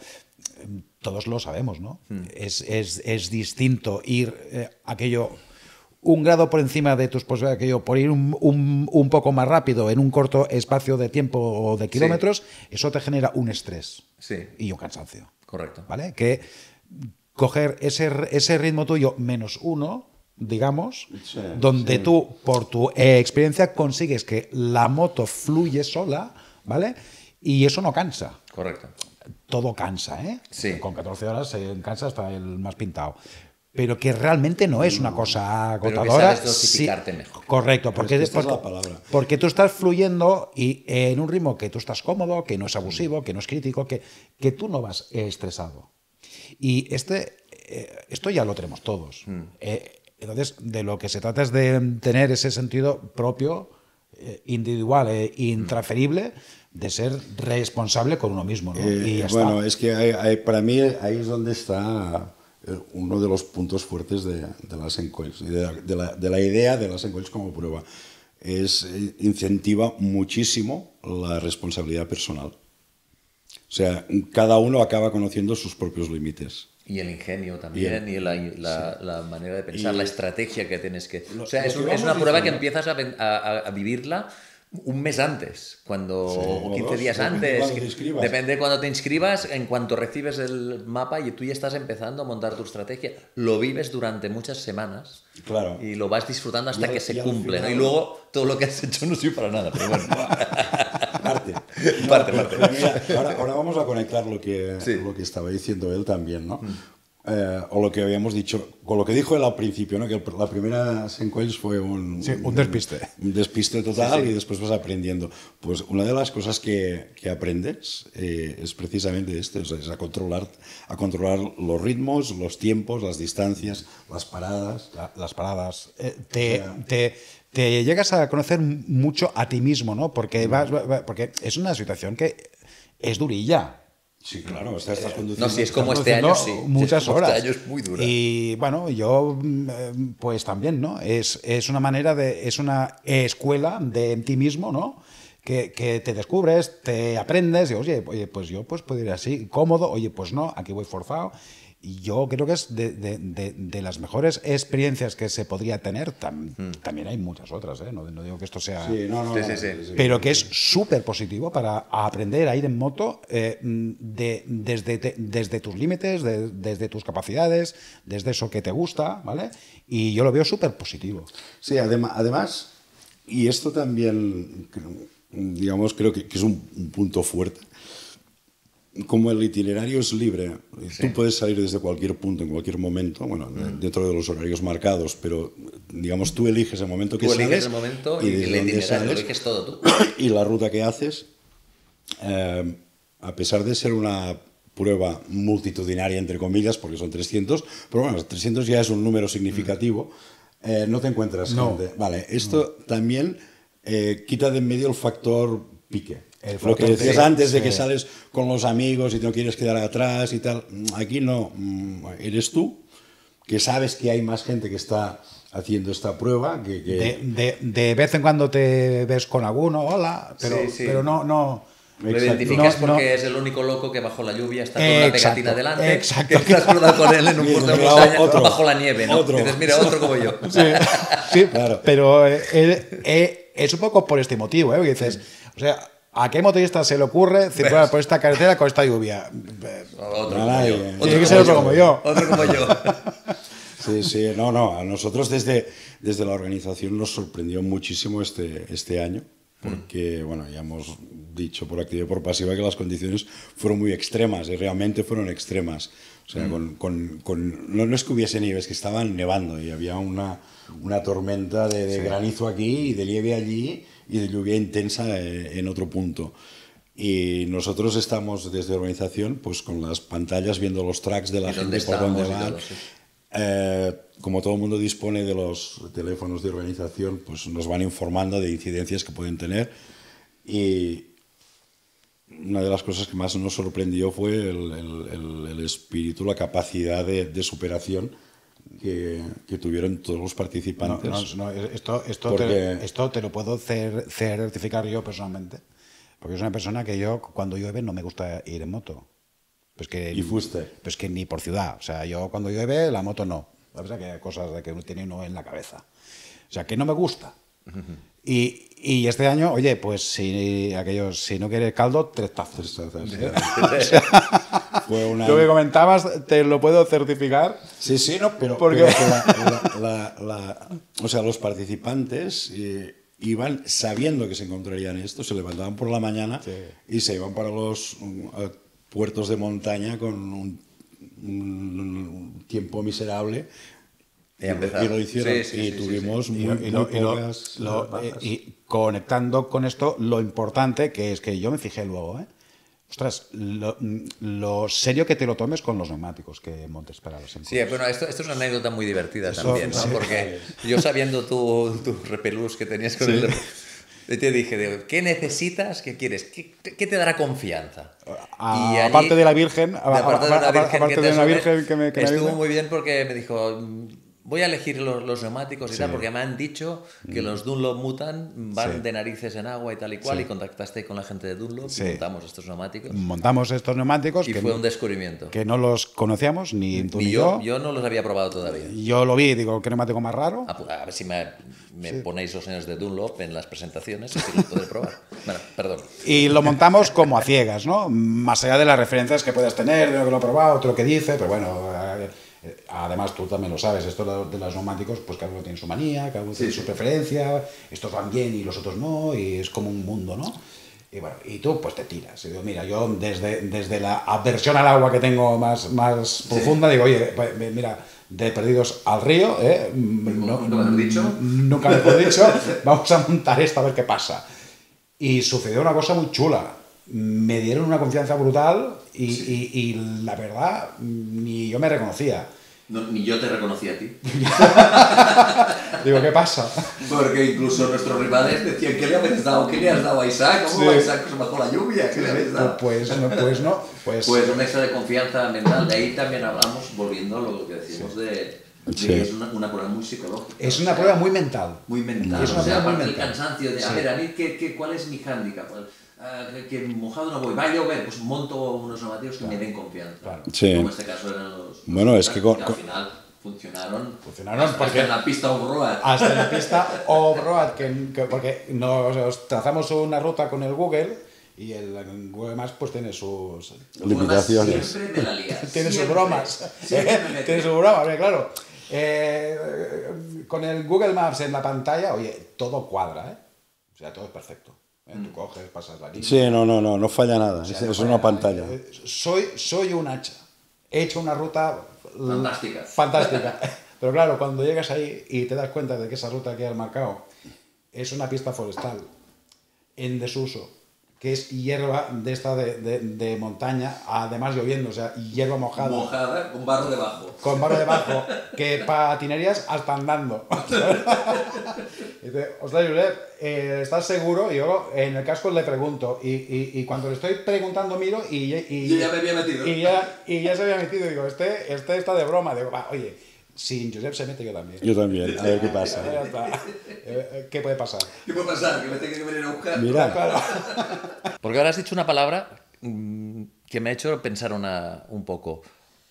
todos lo sabemos, ¿no? es, distinto ir eh, aquello un grado por encima de tus posibilidades, que yo, por ir un, poco más rápido en un corto espacio de tiempo o de kilómetros, eso te genera un estrés y un cansancio. Correcto. ¿Vale? Que coger ese, ritmo tuyo menos uno, digamos, donde tú, por tu experiencia, consigues que la moto fluye sola, ¿vale? Y eso no cansa. Correcto. Todo cansa, ¿eh? Sí. Con 14 horas se eh, cansa hasta el más pintado pero que realmente no es una cosa agotadora. Pero que mejor. Correcto, porque, es porque, palabra. porque tú estás fluyendo y eh, en un ritmo que tú estás cómodo, que no es abusivo, que no es crítico, que, que tú no vas eh, estresado. Y este, eh, esto ya lo tenemos todos. Mm. entonces, de lo que se trata es de tener ese sentido propio, individual e intransferible, de ser responsable con uno mismo. Y bueno, es que para mí ahí es donde está eh, uno de los puntos fuertes de, las de, la, idea de las encuestas como prueba. Es, eh, incentiva muchísimo la responsabilidad personal. O sea, cada uno acaba conociendo sus propios límites. Y el ingenio también, y, la, manera de pensar, la estrategia que tienes que... o sea, es, una prueba que empiezas a, a vivirla un mes antes, cuando, o 15 días antes. depende de cuando te inscribas, en cuanto recibes el mapa y tú ya estás empezando a montar tu estrategia. Lo vives durante muchas semanas claro. y lo vas disfrutando hasta que se cumple. Y luego todo lo que has hecho no sirve para nada, pero parte. parte, ahora, vamos a conectar lo que, lo que estaba diciendo él también, ¿no? Mm. Eh, o lo que habíamos dicho, con lo que dijo él al principio, ¿no? que la primera Senquels fue un, un despiste. Un despiste total y después vas aprendiendo. Pues una de las cosas que, que aprendes eh, es precisamente esto, es a controlar, a controlar los ritmos, los tiempos, las distancias, las paradas. las paradas. Eh, te, te, te, llegas a conocer mucho a ti mismo, ¿no? Porque, mm. porque es una situación que es durilla. Sí, claro, o sea, eh, conduciendo. No, si es como este sí. Muchas este horas. muy Y bueno, yo, mm, eh, pues también, ¿no? Es, es una manera de. Es una escuela de en ti mismo, ¿no? Que, te descubres, te aprendes, oye, oye, pues yo pues puedo ir así, cómodo, oye, pues no, aquí voy forzado yo creo que es de, de, de, las mejores experiencias que se podría tener. Hmm. También hay muchas otras, ¿eh? no, no, digo que esto sea... Sí, no, no, sí, sí, pero que es súper positivo para aprender a ir en moto eh, desde, desde tus límites, desde tus capacidades, desde eso que te gusta, ¿vale? Y yo lo veo súper positivo. Sí, además además, y esto también, digamos, creo que, es un punto fuerte como el itinerario es libre, tú puedes salir desde cualquier punto, en cualquier momento, bueno, mm. dentro de los horarios marcados, pero digamos tú eliges el momento que eliges el momento y, el itinerario eliges todo tú. Y la ruta que haces, eh, a pesar de ser una prueba multitudinaria, entre comillas, porque son 300, pero bueno, 300 ya es un número significativo, mm. eh, no te encuentras gente. Vale, esto también eh, quita de en medio el factor pique lo que decías antes de que sales con los amigos y no quieres quedar atrás y tal. Aquí no, mm, eres tú, que sabes que hay más gente que está haciendo esta prueba. Que, De, de, vez en cuando te ves con alguno, hola, pero, pero no... no lo identificas porque es el único loco que bajo la lluvia está con una pegatina delante. Exacto. Que has cruzado con él en un puerto de montaña bajo la nieve, ¿no? Otro. Dices, mira, otro como yo. Sí, claro. Pero eh, eh, eh, es un poco por este motivo, ¿eh? dices, o sea, ¿A qué motorista se le ocurre circular por esta carretera con esta lluvia? Otro como yo. Otro como yo. sí, sí, no, no. A nosotros desde, desde la organización nos sorprendió muchísimo este, este año, porque, mm. bueno, ya hemos dicho por activa y por pasiva que las condiciones fueron muy extremas, y realmente fueron extremas. O sea, mm. con, no, es que hubiese nieve, es que estaban nevando y había una, una tormenta de, granizo aquí y de nieve allí y de lluvia intensa eh, en otro punto. Y nosotros estamos desde organización pues con las pantallas viendo los tracks de la gente por dónde va. Eh, como todo el mundo dispone de los teléfonos de organización, pues nos van informando de incidencias que pueden tener. Y una de las cosas que más nos sorprendió fue el, el, el espíritu, la capacidad de, de superación que, tuvieron todos los participantes. No, no, esto, esto, te, esto te lo puedo certificar yo personalmente, porque es una persona que yo cuando llueve no me gusta ir en moto. Pues que, ¿Y fuiste? Pues que ni por ciudad. O sea, yo cuando llueve la moto no. La verdad que hay cosas de que uno tiene uno en la cabeza. O sea, que no me gusta. y, este año, oye, pues si aquellos, si no quieres caldo, tres tazas. que comentabas, te lo puedo certificar. Sí, sí, no, pero, porque... o sea, los participantes eh, iban sabiendo que se encontrarían esto, se levantaban por la mañana y se iban para los mm, puertos de montaña con un, tiempo miserable y, lo hicieron. y tuvimos muy, y, conectando con esto, lo importante que es que yo me fijé luego, ¿eh? Ostras, mm, lo, serio que te lo tomes con los neumáticos que montes para los encuentros. Sí, bueno, esto, es una anécdota muy divertida también, ¿no? Porque yo sabiendo tu, tu repelús que tenías con el... te dije, ¿qué necesitas? ¿Qué quieres? ¿Qué, te dará confianza? y aparte de la Virgen, aparte de la Virgen, que, de una virgen que, me Estuvo muy bien porque me dijo, voy a elegir los, neumáticos y tal, porque me han dicho que mm. los Dunlop Mutan van de narices en agua y tal y cual, y contactaste con la gente de Dunlop y montamos estos neumáticos. Montamos estos neumáticos. Y fue un descubrimiento. Que no los conocíamos, ni tú ni, yo, yo. no los había probado todavía. Yo lo vi y digo, ¿qué neumático más raro? A, ver si me, ponéis los señores de Dunlop en las presentaciones, así lo podré probar. Bueno, perdón. Y lo montamos como a ciegas, ¿no? Más allá de las referencias que puedas tener, de lo que lo he probado, de lo que dice, pero bueno... Eh, eh, además, tú también lo sabes, esto de los neumáticos, pues cada uno tiene su manía, cada uno tiene su preferencia, estos van bien y los otros no, y es como un mundo, ¿no? Y bueno, y tú pues te tiras. Y digo, mira, yo desde, desde la aversión al agua que tengo más, más profunda, digo, oye, pues, mira, de perdidos al río, ¿eh? pues, No, lo han dicho? Nunca lo he dicho, vamos a montar esta a ver qué pasa. Y sucedió una cosa muy chula me dieron una confianza brutal y, y, la verdad ni yo me reconocía. ni yo te reconocía a ti. Digo, ¿qué pasa? Porque incluso nuestros rivales decían, ¿qué le habéis dado? ¿Qué le has dado a Isaac? ¿Cómo Isaac se pues bajó la lluvia? ¿Qué le pues habéis dado? Pues no, pues no. Pues, pues un extra de confianza mental. De ahí también hablamos, volviendo a lo que decimos de... es una, prueba muy psicológica. Es una prueba muy mental. Muy mental. Es una o sea, prueba cansancio de, a ver, a mí, cuál es mi hándicap? Ah, que mojado no voy, vaya a llover, pues monto unos normativos que me den confianza. Claro. Como en este caso eran los... Bueno, es que, al final funcionaron. Funcionaron hasta, porque. la pista off-road. Hasta la pista off-road, que, porque nos trazamos una ruta con el Google y el, Google Maps pues tiene sus limitaciones. tiene sus bromas. tiene sus bromas, claro. Eh, con el Google Maps en la pantalla, oye, todo cuadra, ¿eh? O sea, todo es perfecto. ¿eh? Mm. Sí, no, no, no, no falla nada. es, una pantalla. Eh, soy, soy un hacha. He hecho una ruta. Mm, fantástica. Fantástica. Pero claro, cuando llegas ahí y te das cuenta de que esa ruta que has marcado es una pista forestal en desuso que es hierba de esta de, montaña, además lloviendo, o sea, hierba mojada. Mojada con barro debajo. Con barro debajo, que patinerías hasta andando. dice, ostras, Josep, eh, ¿estás seguro? Y yo en el casco le pregunto, y, cuando le estoy preguntando miro y, y, ya me había metido. Y ya, se había metido, digo, este, este está de broma, digo, va, oye Sí, Josep mete yo también. Yo también, a ver qué pasa. Eh, eh, ¿Qué puede pasar? ¿Qué puede pasar? Que me tenga que venir a buscar. Mira, claro. Porque ahora has dicho una palabra mm, que me ha hecho pensar un poco.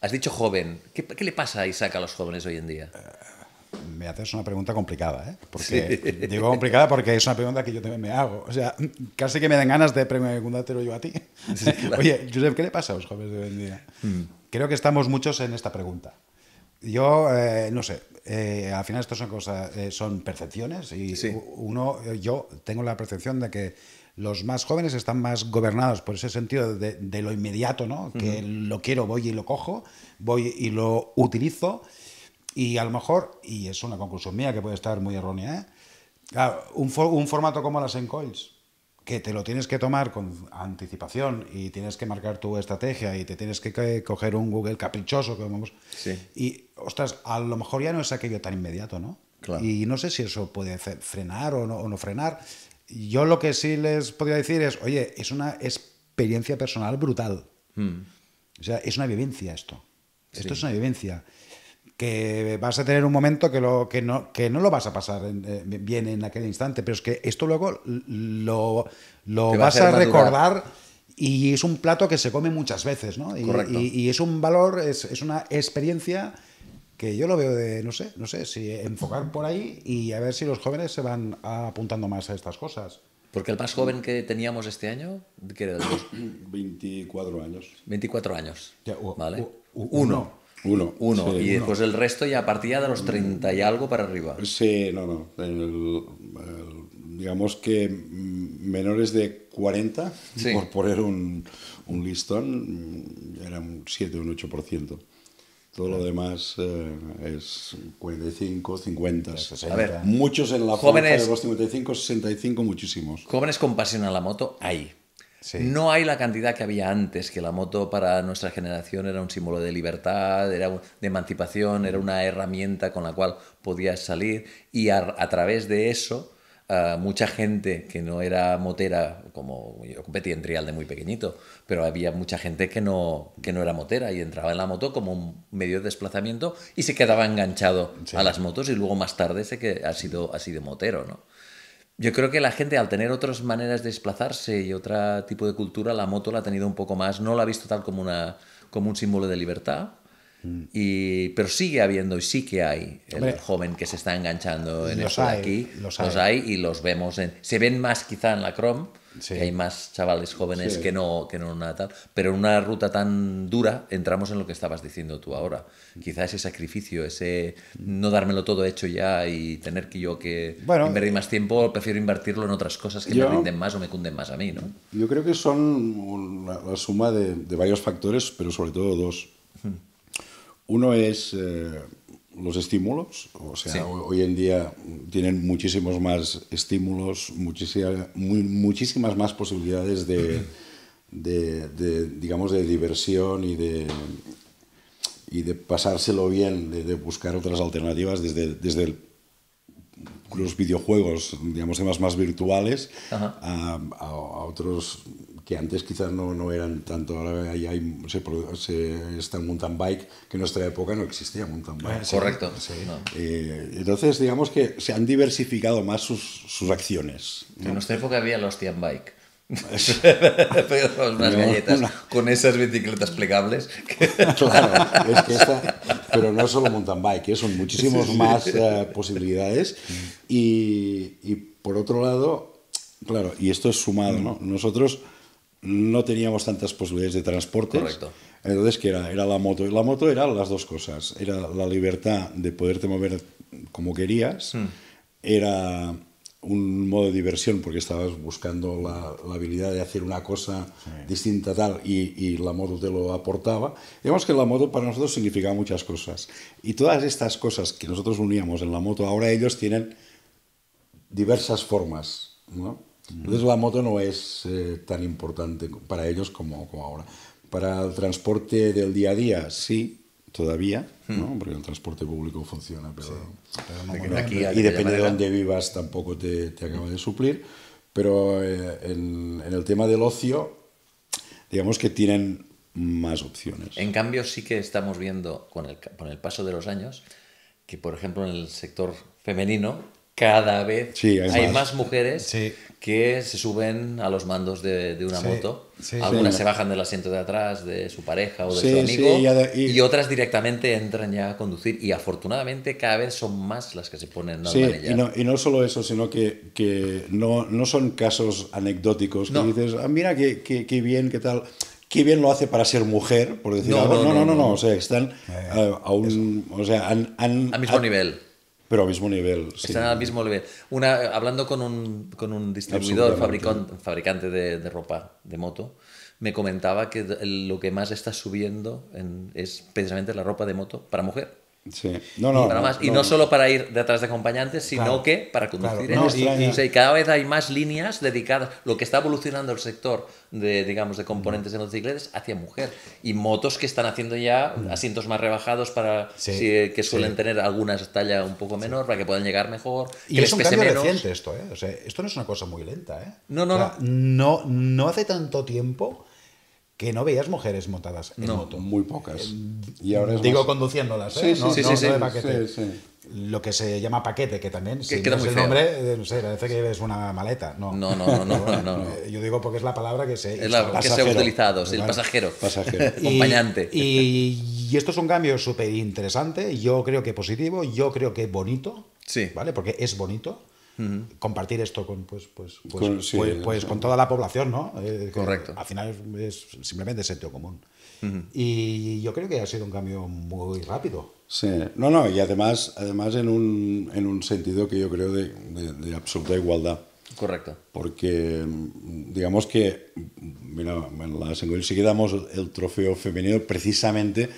Has dicho joven. ¿Qué, le pasa a Isaac a los jóvenes hoy en día? Eh, me haces una pregunta complicada, ¿eh? Porque, Digo complicada porque es una pregunta que yo también me hago. O sea, casi que me dan ganas de preguntártelo yo a ti. Oye, Josep, ¿qué le pasa a los jóvenes de hoy en día? Mm. Creo que estamos muchos en esta pregunta. Yo, eh, no sé, eh, al final esto son cosas, eh, son percepciones y uno, yo tengo la percepción de que los más jóvenes están más gobernados por ese sentido de, lo inmediato, ¿no? Que lo quiero, voy y lo cojo, voy y lo utilizo y a lo mejor, y es una conclusión mía que puede estar muy errónea, un, un formato como las encoils que te lo tienes que tomar con anticipación y tienes que marcar tu estrategia y te tienes que coger un Google caprichoso, que vamos. Y, ostras, a lo mejor ya no es aquello tan inmediato, ¿no? Y no sé si eso puede frenar o no, frenar. Yo lo que sí les podría decir es, oye, es una experiencia personal brutal. Hmm. O sea, es una vivencia esto. Esto es una vivencia que vas a tener un momento que, lo, que, no, que no lo vas a pasar eh, bien en aquel instante, pero es que esto luego lo, lo vas a, recordar y es un plato que se come muchas veces, ¿no? Y, y, es un valor, es, es, una experiencia que yo lo veo de, no sé, no sé, si enfocar por ahí y a ver si los jóvenes se van apuntando más a estas cosas. Porque el más joven que teníamos este año, ¿qué era? 24 años. 24 años. ¿Vale? uno. Uno. Uno. y después el resto ya a partir de los 30 y algo para arriba. Sí, no, no. digamos que menores de 40, por poner un, un, listón, eran un 7 o un 8%. Todo lo demás eh, es 45, 50, A ver, muchos en la jóvenes, de los 55, 65, muchísimos. Jóvenes con pasión a la moto ahí no hay la cantidad que había antes, que la moto para nuestra generación era un símbolo de libertad, era de emancipación, era una herramienta con la cual podías salir y a, través de eso ah, mucha gente que no era motera, como yo competí en trial de muy pequeñito, pero había mucha gente que no, era motera y entraba en la moto como un medio de desplazamiento y se quedaba enganchado a las motos y luego más tarde se que ha sido, ha sido motero, ¿no? Yo creo que la gente al tener otras maneras de desplazarse y otro tipo de cultura, la moto la ha tenido un poco más, no la ha visto tal como, una, como un símbolo de libertad. Mm. Y, pero sigue habiendo y sí que hay el joven que se está enganchando en eso aquí. Los hay. y los vemos. se ven más quizá en la Chrome, que hay más chavales jóvenes que no que no tal. Pero en una ruta tan dura entramos en lo que estabas diciendo tú ahora. Quizá ese sacrificio, ese no dármelo todo hecho ya y tener que yo que bueno, invertir más tiempo, prefiero invertirlo en otras cosas que me rinden más o me cunden más a mí, ¿no? Yo creo que son la, suma de, varios factores, pero sobre todo dos. Hmm. Uno es eh, los estímulos. O sea, hoy en día tienen muchísimos más estímulos, muchísimas más posibilidades de, digamos, de diversión y de, y de pasárselo bien, de, buscar otras alternativas desde, desde los videojuegos, digamos, temas más virtuales, a, a, otros que antes quizás no, no eran tanto, ahora hay, hay, está mountain bike, que en nuestra época no existía mountain bike. Ah, Correcto. Sí, eh, entonces, digamos que se han diversificado más sus, sus acciones. En nuestra época había los hostia Bike. con esas bicicletas plegables. claro, pero no es solo mountain bike, ¿eh? son muchísimas más eh, posibilidades. Y, y, por otro lado, claro, y esto es sumado, Nosotros no teníamos tantas posibilidades de transporte. Correcto. Entonces, que era? Era la moto. La moto era las dos cosas. Era la libertad de poderte mover como querías. Hmm. Era un modo de diversión porque estabas buscando la, habilidad de hacer una cosa distinta tal y, la moto te lo aportaba. Digamos que la moto para nosotros significaba muchas cosas. Y todas estas cosas que nosotros uníamos en la moto, ahora ellos tienen diversas formas. ¿no? Entonces la moto no es eh, tan importante para ellos como, como ahora. Para el transporte del día a día, sí, todavía, hmm. ¿no? porque el transporte público funciona, pero, pero y depende de dónde vivas tampoco te, te acaba de suplir. Pero eh, en, en, el tema del ocio, digamos que tienen más opciones. En cambio, sí que estamos viendo con el, con el paso de los años que, por ejemplo, en el sector femenino, cada vez hay, más. más. mujeres sí que se suben a los mandos de, de una moto. Algunas se bajan del asiento de atrás de su pareja o de su amigo y, otras directamente entran ya a conducir y afortunadamente cada vez son más las que se ponen a y no, y no solo eso, sino que, que no, no, son casos anecdóticos que dices, ah, mira qué, qué, qué bien, qué tal qué bien lo hace para ser mujer, por decir no, algo. No, no, no, no, o sea, están eh, eh, a un, o sea, han, han, al mismo nivel. Pero al mismo nivel. Están al mismo nivel. Una, hablando con un, con un distribuidor, fabricante de, ropa, de moto, me comentaba que lo que más está subiendo es precisamente la ropa de moto para mujer. Sí. No, no, y, no, más. y no, solo para ir detrás de acompañantes, sino que para conducir. Este y, cada vez hay más líneas dedicadas. Lo que está evolucionando el sector de, digamos, de componentes de motocicletas hacia mujer. Y motos que están haciendo ya mm. asientos más rebajados para eh, que suelen tener algunas talla un poco menor para que puedan llegar mejor. Y es un cambio reciente esto, ¿eh? esto no es una cosa muy lenta, ¿eh? No, no, no. No hace tanto tiempo que no veías mujeres montadas en moto. Muy pocas. Eh, y ahora Digo conduciéndolas, ¿eh? Sí, no, no, Lo que se llama paquete, que también, si es el nombre, eh, no sé, parece que es una maleta. No, no, no, no, no, eh, Yo digo porque es la palabra que se, ha utilizado, el pasajero, pasajero. acompañante. Y, esto es un cambio súper interesante, yo creo que positivo, yo creo que bonito, sí. ¿vale? Porque es bonito, compartir esto con, pues, pues, pues, pues, con toda la población, ¿no? Correcto. Al final es, simplemente sentido común. Y yo creo que ha sido un cambio muy rápido. Sí, no, no, y además, además en, un, en un sentido que yo creo de, absoluta igualdad. Correcto. Porque digamos que, mira, en la sí que damos el trofeo femenino precisamente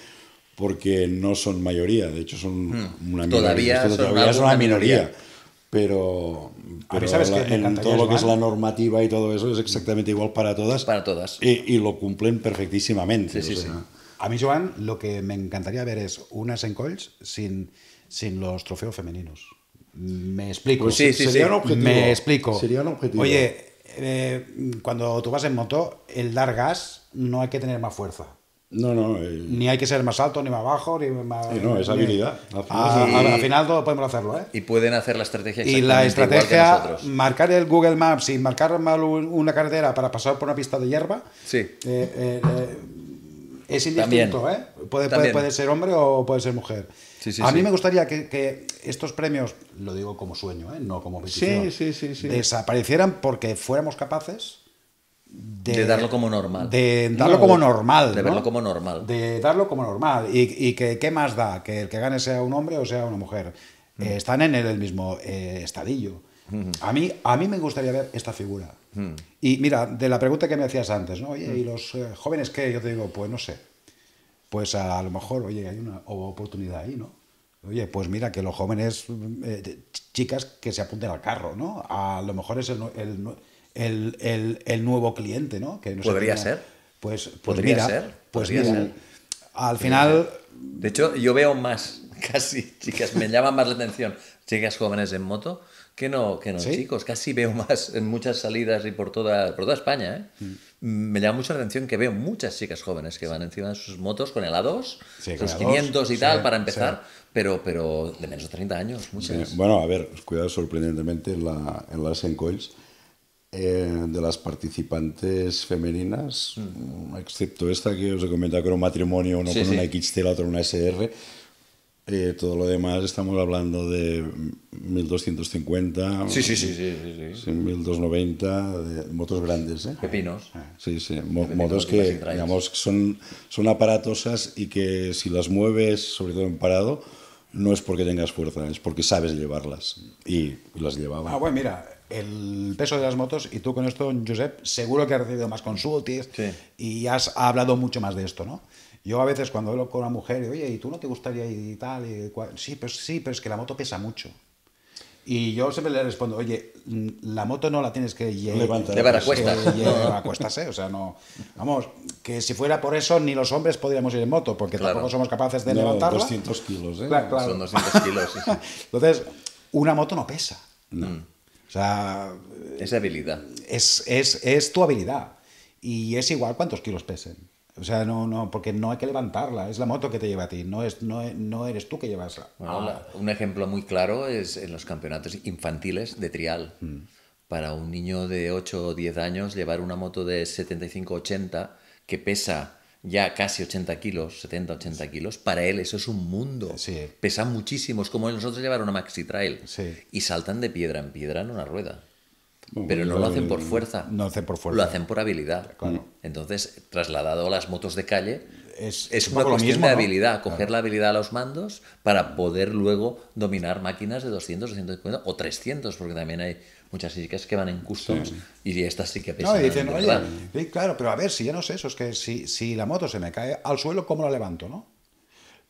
porque no son mayoría, de hecho son una minoría. Todavía, son, una minoría pero, sabes que en todo lo que es la normativa y todo eso es exactamente igual para todas. Para todas. Y, lo cumplen perfectísimamente. A mí, Joan, lo que me encantaría ver es unas en sin, sin los trofeos femeninos. Me explico. Pues sería un objetivo. Me explico. Oye, eh, cuando tú vas en moto, el dar gas no hay que tener más fuerza no, no. Eh, ni hay que ser más alto, ni más bajo, ni no, es habilidad. Ah, al final, todos podemos hacerlo, ¿eh? Y pueden hacer la estrategia Y la estrategia, marcar el Google Maps y marcar mal una carretera para pasar por una pista de hierba. Sí. Eh, eh, es indistinto, ¿eh? Puede, puede, ser hombre o puede ser mujer. a mí me gustaría que, estos premios, lo digo como sueño, no como petición, desaparecieran porque fuéramos capaces de, darlo como normal. De darlo como normal. De verlo como normal. De darlo como normal. ¿Y, que, qué más da? Que el que gane sea un hombre o sea una mujer. Mm. Eh, están en el mismo eh, estadillo. Mm. A, mí, a mí me gustaría ver esta figura. Mm. Y mira, de la pregunta que me hacías antes, ¿no? Oye, ¿y los eh, jóvenes qué? Yo te digo, pues no sé. Pues a, lo mejor, oye, hay una oportunidad ahí, ¿no? Oye, pues mira, que los jóvenes, chicas que se apunten al carro, ¿no? A lo mejor es el el, nuevo cliente, ¿no? Que no podría pues, pues ser. Pues, podría ser. Pues podría Al final. De hecho, yo veo más, casi, chicas, me llama más la atención chicas jóvenes en moto que no, que no chicos. Casi veo más en muchas salidas y por toda, por toda España. ¿eh? Mm. Me llama mucho la atención que veo muchas chicas jóvenes que van encima de sus motos con el a 500 y tal, para empezar, pero, pero de menos de 30 años, muchas. Bueno, a ver, cuidado sorprendentemente en, en las encoils eh, de las participantes femeninas, mm. excepto esta que os he comentado que era un matrimonio, uno con una XT, la otra una SR, eh, todo lo demás estamos hablando de 1250, sí, sí, sí, sí, sí, 1290, motos grandes. ¿eh? Pepinos. Ah, sí, sí, motos que digamos, son, son aparatosas y que si las mueves, sobre todo en parado, no es porque tengas fuerza, es porque sabes llevarlas. Y las llevaba. Ah, bueno, mira, el peso de las motos y tú con esto, Josep, seguro que has recibido más consultas y has hablado mucho más de esto, ¿no? Yo a veces cuando hablo con una mujer, oye, ¿y tú no te gustaría ir y tal? sí, pues sí, pero es que la moto pesa mucho. Y yo siempre le respondo, oye, mm, la moto no la tienes que levantar. Llevar a cuestas. Eh, llevar a cuestas, ¿eh? O sea, no. Vamos, que si fuera por eso, ni los hombres podríamos ir en moto, porque tampoco somos capaces de levantar levantarla. 200 kilos, ¿eh? Son 200 kilos. Entonces, una moto no pesa. No. Mm. O sea... Es habilidad. Es, tu habilidad. Y es igual cuántos kilos pesen. O sea, no, no, porque no hay que levantarla, es la moto que te lleva a ti, no, es, no, eres tú que llevasla. un ejemplo muy claro es en los campeonatos infantiles de trial. Mm. Para un niño de 8 o 10 años, llevar una moto de 75-80 que pesa ya casi 80 kilos, 70, 80 kilos, para él eso es un mundo. pesa Pesan muchísimo. Es como nosotros llevar una maxi trail y saltan de piedra en piedra en una rueda. Pero no lo, hacen eh, por fuerza. No hacen por fuerza. Lo hacen por habilidad. Entonces, trasladado a las motos de calle, es, una cuestión de habilidad, coger la habilidad a los mandos para poder luego dominar máquinas de 200, 250 o 300, porque también hay muchas chicas que van en customs y estas sí que pesan. No, dicen, claro, pero a ver, si yo no sé eso, es que si, si la moto se me cae al suelo, ¿cómo la levanto, no?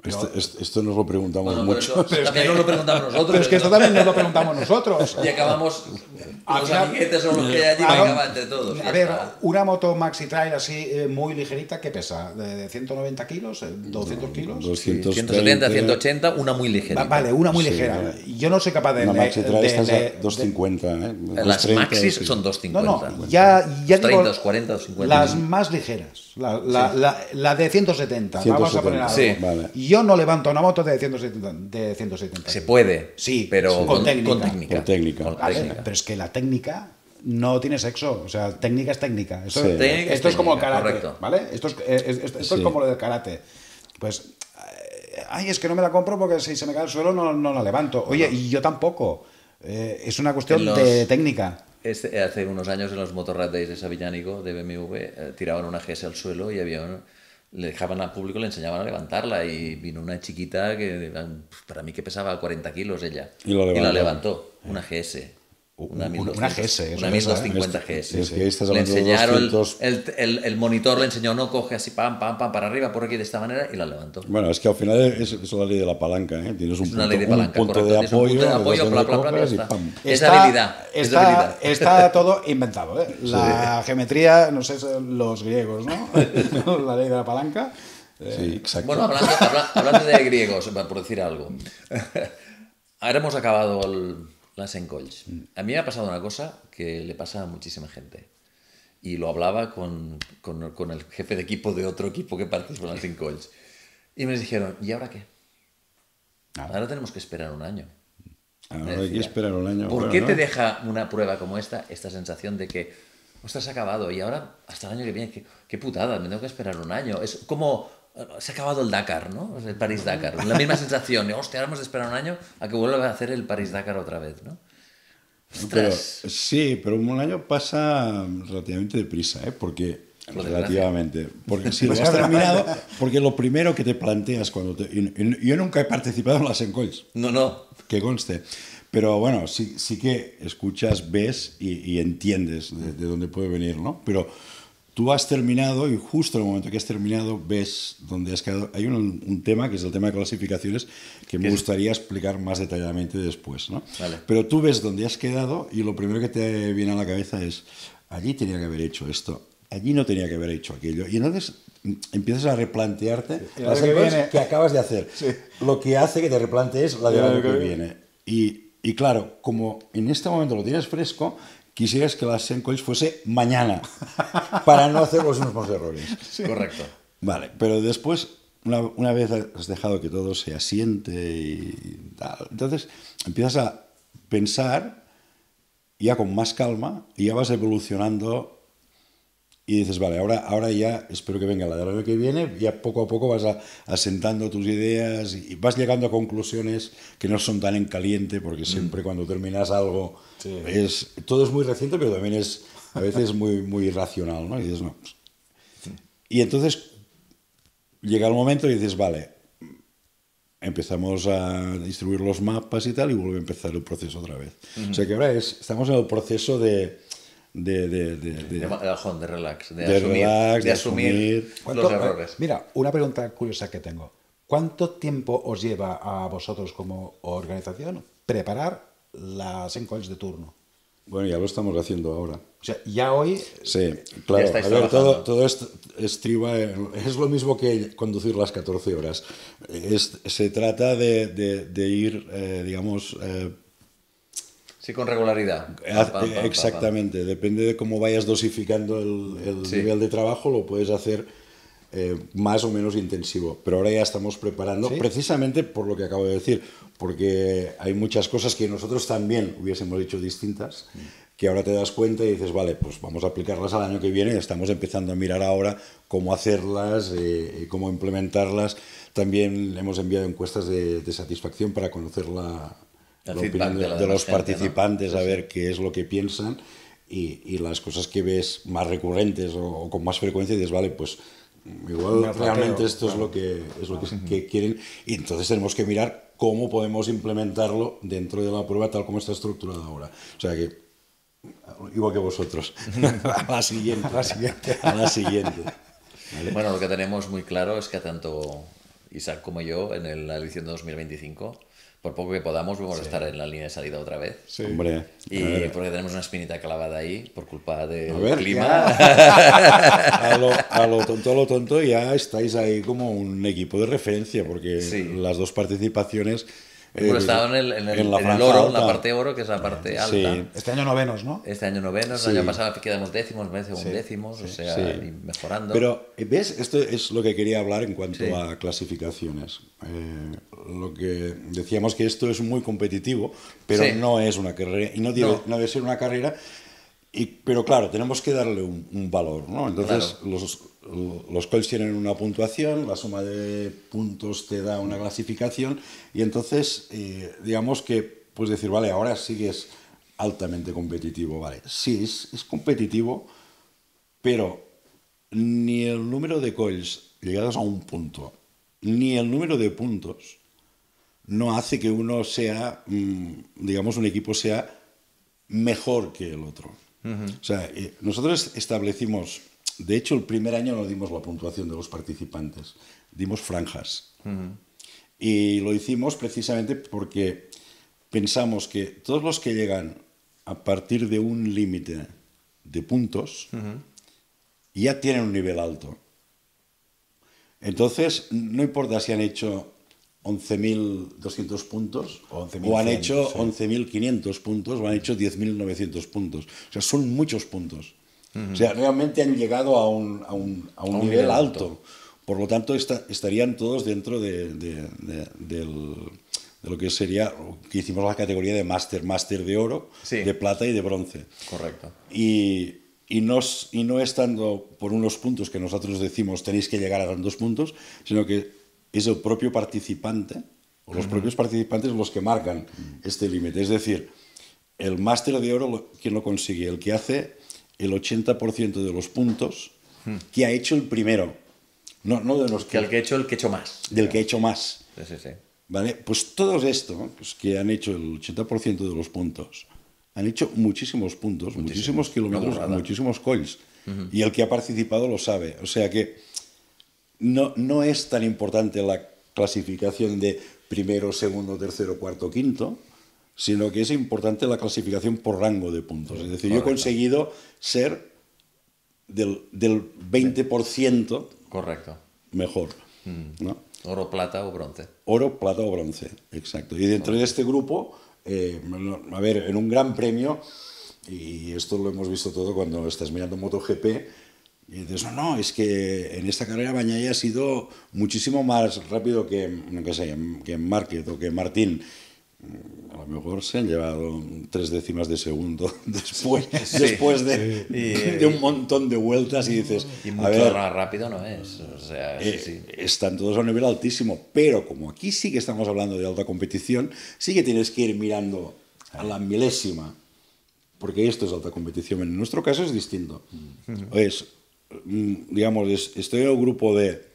Este, este, esto nos lo preguntamos mucho. Pero, es que no lo preguntamos nosotros. Pero es que esto también nos lo preguntamos nosotros. y acabamos. los amiguetes son los que hay allí a, entre todos. A ver, una moto maxi trail así eh, muy ligerita, ¿qué pesa? ¿De, 190 kilos? ¿200 eh, kilos? 170, 180, una muy ligera. vale, una muy ligera. Yo no soy capaz de. Una maxi trail está a 250. ¿eh? las maxis son 250. No, no, ya, ya 30, digo, 40, 50. Las más ligeras. La, la, la, de 170. Vamos a poner algo. Vale yo no levanto una moto de 170. Se puede. Sí, pero con, técnica. Pero es que la técnica no tiene sexo. O sea, técnica es técnica. Esto, es, como el como karate. ¿Vale? Esto es, eh, como lo del karate. Pues. Eh, ay, es que no me la compro porque si se me cae al suelo no, la levanto. Oye, y yo tampoco. Eh, es una cuestión de técnica. Este, hace unos años en los Motorrad Days de Savillánico, de BMW, tiraban una GS al suelo y había un le dejaban al público, le enseñaban a levantarla y vino una chiquita que para mí que pesaba 40 kilos ella y, y la levantó, una GS. Una, GS. Una 1250 ¿eh? GS. le enseñaron el, monitor, le enseñó, no, coge así, pam, pam, pam, para arriba, por aquí, de esta manera, y la levantó. Bueno, es que al final es, una ley de la palanca, Tienes un, punto, de, de apoyo, de es habilidad. Está, está todo inventado, La geometría, no sé, los griegos, ¿no? la ley de la palanca. Bueno, hablando, hablando de griegos, por decir algo. Ahora hemos acabado el las encolls. Mm. A mí me ha pasado una cosa que le pasa a muchísima gente. Y lo hablaba con, el jefe de equipo de otro equipo que participa en las encolls. Y me dijeron, ¿y ahora qué? Ah. Ahora tenemos que esperar un año. Ahora hay esperar un año. ¿Por qué te deja una prueba como esta esta sensación de que, ostras, ha acabado y ahora hasta el año que viene, qué putada, me tengo que esperar un año? Es como se ha acabado el Dakar, ¿no? El París-Dakar. La misma sensación. Hostia, ahora hemos de esperar un año a que vuelva a hacer el París-Dakar otra vez, ¿no? sí, pero un año pasa relativamente deprisa, ¿eh? Porque relativamente, porque si lo has terminado, porque lo primero que te planteas cuando te, yo nunca he participado en las encols. No, no. Que conste. Pero bueno, sí, sí que escuchas, ves y, entiendes de, dónde puede venir, ¿no? Pero tú has terminado y justo en el momento que has terminado ves dónde has quedado. Hay un, tema que es el tema de clasificaciones que me gustaría explicar más detalladamente después, ¿no? Pero tú ves dónde has quedado y lo primero que te viene a la cabeza es, allí tenía que haber hecho esto, allí no tenía que haber hecho aquello. Y entonces mm, empiezas a replantearte las que, que, acabas de hacer. Lo que hace que te replantees la de que, viene. Y, y claro, como en este momento lo tienes fresco, quisieras que la Sencois fuese mañana, para no hacer los mismos errores. Correcto. Vale, pero después, una, una, vez has dejado que todo se asiente y tal, entonces empiezas a pensar ya con más calma y ya vas evolucionando y dices, vale, ahora, ahora ya espero que venga la del la que viene, ya poco a poco vas asentando tus ideas y vas llegando a conclusiones que no son tan en caliente, porque mm. siempre cuando terminas algo, es, todo es muy reciente, pero también es a veces muy, muy irracional, ¿no? Y dices, no. Y entonces llega el momento y dices, vale, empezamos a distribuir los mapas y tal, y vuelve a empezar el proceso otra vez. O sea que ahora es, estamos en el proceso de de... De, de, relax, de, asumir, relax, los eh, errores. Mira, una pregunta curiosa que tengo. ¿Cuánto tiempo os lleva a vosotros como organización preparar las encuestas de turno? Bueno, ya lo estamos haciendo ahora. O sea, ya hoy. Sí, claro. todo, esto es, eh, es, lo mismo que conducir las 14 horas. se trata de, ir, eh, digamos, Sí, con regularidad. Ah, exactamente, depende de cómo vayas dosificando el, nivel de trabajo, lo puedes hacer eh, más o menos intensivo. Pero ahora ya estamos preparando, precisamente por lo que acabo de decir, porque hay muchas cosas que nosotros también hubiésemos hecho distintas, mm. que ahora te das cuenta y dices, vale, pues vamos a aplicarlas al año que viene, estamos empezando a mirar ahora cómo hacerlas, eh, y cómo implementarlas. También hemos enviado encuestas de, satisfacción para conocer la de, los participantes, a ver qué es lo que piensan y, y las cosas que ves más recurrentes o, con más frecuencia y dices, vale, pues mm, igual realmente esto es lo, que, es lo que, quieren y entonces tenemos que mirar cómo podemos implementarlo dentro de la prueba tal como está estructurada ahora. O sea que igual que vosotros. a la siguiente. la siguiente. la siguiente. Bueno, lo que tenemos muy claro es que tanto Isaac como yo en la edición de 2025 por poco que podamos, vamos a estar en la línea de salida otra vez. Sí. Hombre. Y porque tenemos una espinita clavada ahí por culpa del clima. a, lo, tonto, a lo tonto, ya estáis ahí como un equipo de referencia, porque las dos participaciones eh, estaba en, el, en, en, la parte oro, que es la parte alta. Sí. Este año novenos, ¿no? Este año novenos, el año pasado quedamos décimos, décimos, o sea, mejorando. Pero, ¿ves? Esto es lo que quería hablar en cuanto a clasificaciones. Eh, lo que decíamos que esto es muy competitivo, pero no es una carrera, y no debe, no. debe ser una carrera, y, pero claro, tenemos que darle un, valor, ¿no? Entonces, los los coils tienen una puntuación, la suma de puntos te da una clasificación y entonces eh, digamos que puedes decir, vale, ahora sí que es altamente competitivo, vale, sí, es, competitivo, pero ni el número de coils llegados a un punto, ni el número de puntos no hace que uno sea, mm, digamos, un equipo sea mejor que el otro. O sea, eh, nosotros establecimos de hecho, el primer año no dimos la puntuación de los participantes, dimos franjas. Y lo hicimos precisamente porque pensamos que todos los que llegan a partir de un límite de puntos ya tienen un nivel alto. Entonces, no importa si han hecho 11.200 puntos o, han hecho 11.500 puntos o han hecho 10.900 puntos. O sea, son muchos puntos. O sea, realmente han llegado a un, a un, a un, nivel, alto. Por lo tanto, estarían todos dentro de, de, lo que sería, que hicimos la categoría de máster, máster de oro, de plata y de bronce. Correcto. Y, y, no, y no estando por unos puntos que nosotros decimos tenéis que llegar a dos puntos, sino que es el propio participante, o los propios participantes los que marcan este límite. Es decir, el máster de oro, quien lo consigue, el que hace el 80% de los puntos que ha hecho el primero. No, no de los que... El que ha hecho el que ha hecho más. Del que ha hecho más. ¿Vale? Pues todos estos pues, que han hecho el 80% de los puntos, han hecho muchísimos puntos, muchísimos, kilómetros, muchísimos coils. Y el que ha participado lo sabe. O sea que no, no es tan importante la clasificación de primero, segundo, tercero, cuarto, quinto, sino que es importante la clasificación por rango de puntos. Es decir, yo he conseguido ser del, del 20% Correcto. mejor. Mm. ¿no? Oro, plata o bronce. Oro, plata o bronce, exacto. Y dentro de este grupo, eh, a ver, en un gran premio, y esto lo hemos visto todo cuando estás mirando MotoGP, y dices, no, no, es que en esta carrera Bañaya ha sido muchísimo más rápido que, no sé, que Márquez o que Martín a lo mejor se han llevado tres décimas de segundo después, después de, eh, un montón de vueltas y dices... Y mucho más rápido no es. Eh, están todos a un nivel altísimo, pero como aquí sí que estamos hablando de alta competición, sí que tienes que ir mirando a la milésima, porque esto es alta competición. En nuestro caso es distinto. Mm. Es, mm, digamos, estoy en el grupo de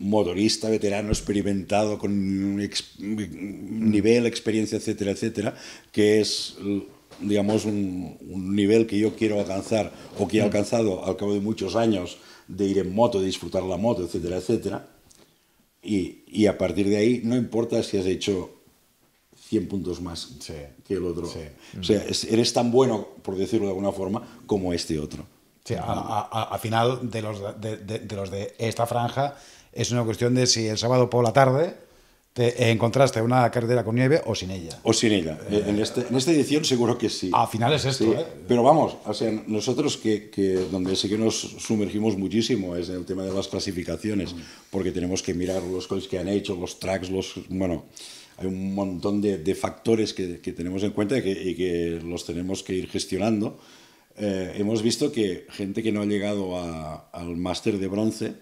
motorista veterano experimentado con nivel, experiencia, etcétera, etcétera, que es digamos un, nivel que yo quiero alcanzar o que he mm. alcanzado al cabo de muchos años de ir en moto, de disfrutar la moto, etcétera, etcétera. Y, a partir de ahí no importa si has hecho 100 puntos más que el otro. O sea, eres tan bueno, por decirlo de alguna forma, como este otro. Sí, al final de los de los de esta franja es una cuestión de si el sábado por la tarde te encontraste una carretera con nieve o sin ella. O sin ella. Eh, este, en, esta edición seguro que sí. Al final es esto. ¿eh? Pero vamos, o sea, nosotros que, que, donde sí que nos sumergimos muchísimo es en el tema de las clasificaciones, mm. porque tenemos que mirar los coches que han hecho, los tracks, los... Bueno, hay un montón de, factores que, tenemos en cuenta y que, los tenemos que ir gestionando. Eh, hemos visto que gente que no ha llegado al máster de bronce,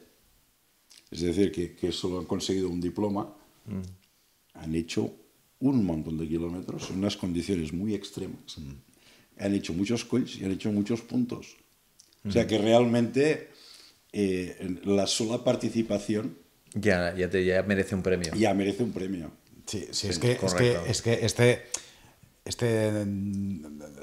es decir, que, solo han conseguido un diploma, mm. han hecho un montón de kilómetros en unas condiciones muy extremas. Mm. Han hecho muchos coils y han hecho muchos puntos. O sea mm. que realmente eh, la sola participación... Ya, ya, merece un premio. Ya merece un premio. Sí, sí, es, que, es, que, este, este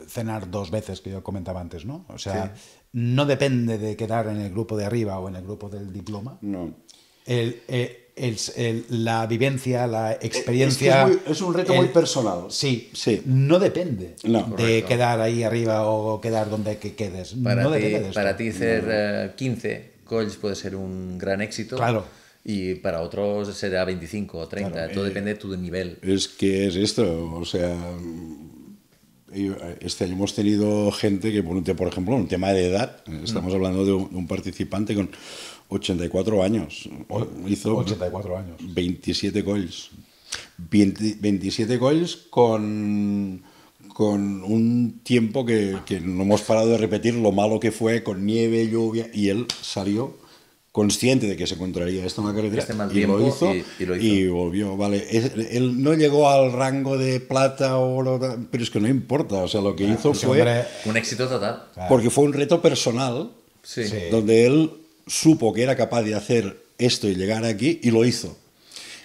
cenar dos veces que yo comentaba antes, ¿no? O sea, no depende de quedar en el grupo de arriba o en el grupo del diploma. No. Eh, la vivencia, la eh, experiencia. Es, un reto muy personal. Sí, sí. No depende de quedar ahí arriba o quedar donde quedes. Para ti, ser 15 goals eh, puede ser un gran éxito. Claro. Y para otros será 25 o 30, todo depende de tu nivel. Es que es esto, o sea, este año hemos tenido gente que, por ejemplo, un tema de edad, estamos mm. hablando de un, participante con 84 años. Hizo 84 años. 27 goles. 27 goles con, con un tiempo que, que, no hemos parado de repetir lo malo que fue, con nieve, lluvia, y él salió consciente de que se encontraría esto en la carretera este y, lo hizo, y, lo hizo, y, volvió. Vale, él no llegó al rango de plata, oro, pero es que no importa, o sea, lo que hizo fue... un éxito total. Porque fue un reto personal, donde él supo que era capaz de hacer esto y llegar aquí y lo hizo.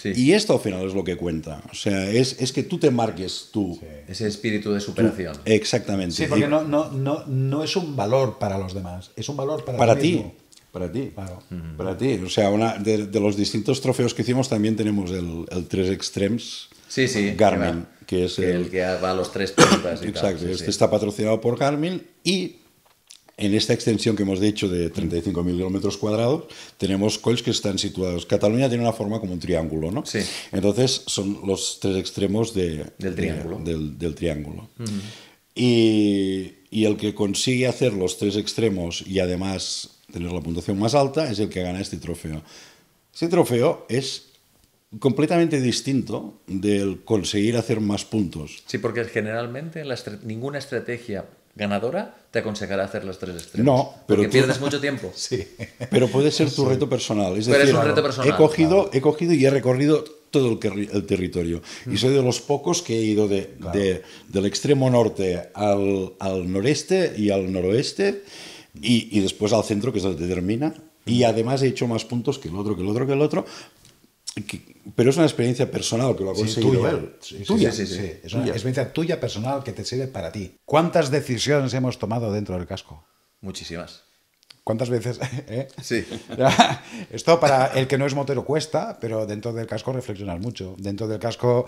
Y esto al final es lo que cuenta. O sea, es, es que tú te marques tú. Ese espíritu de superación. exactamente. Sí, porque no, no, no, es un valor para los demás, es un valor para, ti. Para ti, para ti. O sea, una, de, los distintos trofeos que hicimos también tenemos el, el Tres Extremes sí, sí, Garmin, que, es el, que va a los tres puntas. Exacto, este está patrocinado por Garmin y en esta extensión que hemos dicho de 35.000 kilómetros cuadrados, tenemos cols que están situados. Cataluña tiene una forma como un triángulo, ¿no? Sí. Entonces son los tres extremos del triángulo. del, triángulo. y, el que consigue hacer los tres extremos y además tener la puntuación más alta es el que gana este trofeo. Este trofeo es completamente distinto del conseguir hacer más puntos. Sí, porque generalmente ninguna estrategia ganadora te aconsejará hacer los tres estrellas. No, pero porque pierdes mucho tiempo. sí. Pero puede ser tu reto personal. es un reto personal. He cogido, he cogido y he recorrido todo el, territorio. Y mm. soy de los pocos que he ido de, del extremo norte al, noreste y al noroeste y, y después al centro, que es donde termina. Y mm. además he hecho más puntos que el otro, que el otro, que el otro, pero es una experiencia personal que lo ha conseguido tuya, él. Sí, es una experiencia tuya personal que te sirve para ti. ¿Cuántas decisiones hemos tomado dentro del casco? Muchísimas. ¿Cuántas veces? ¿Eh? Sí. Esto para el que no es motero cuesta, pero dentro del casco reflexionas mucho. Dentro del casco,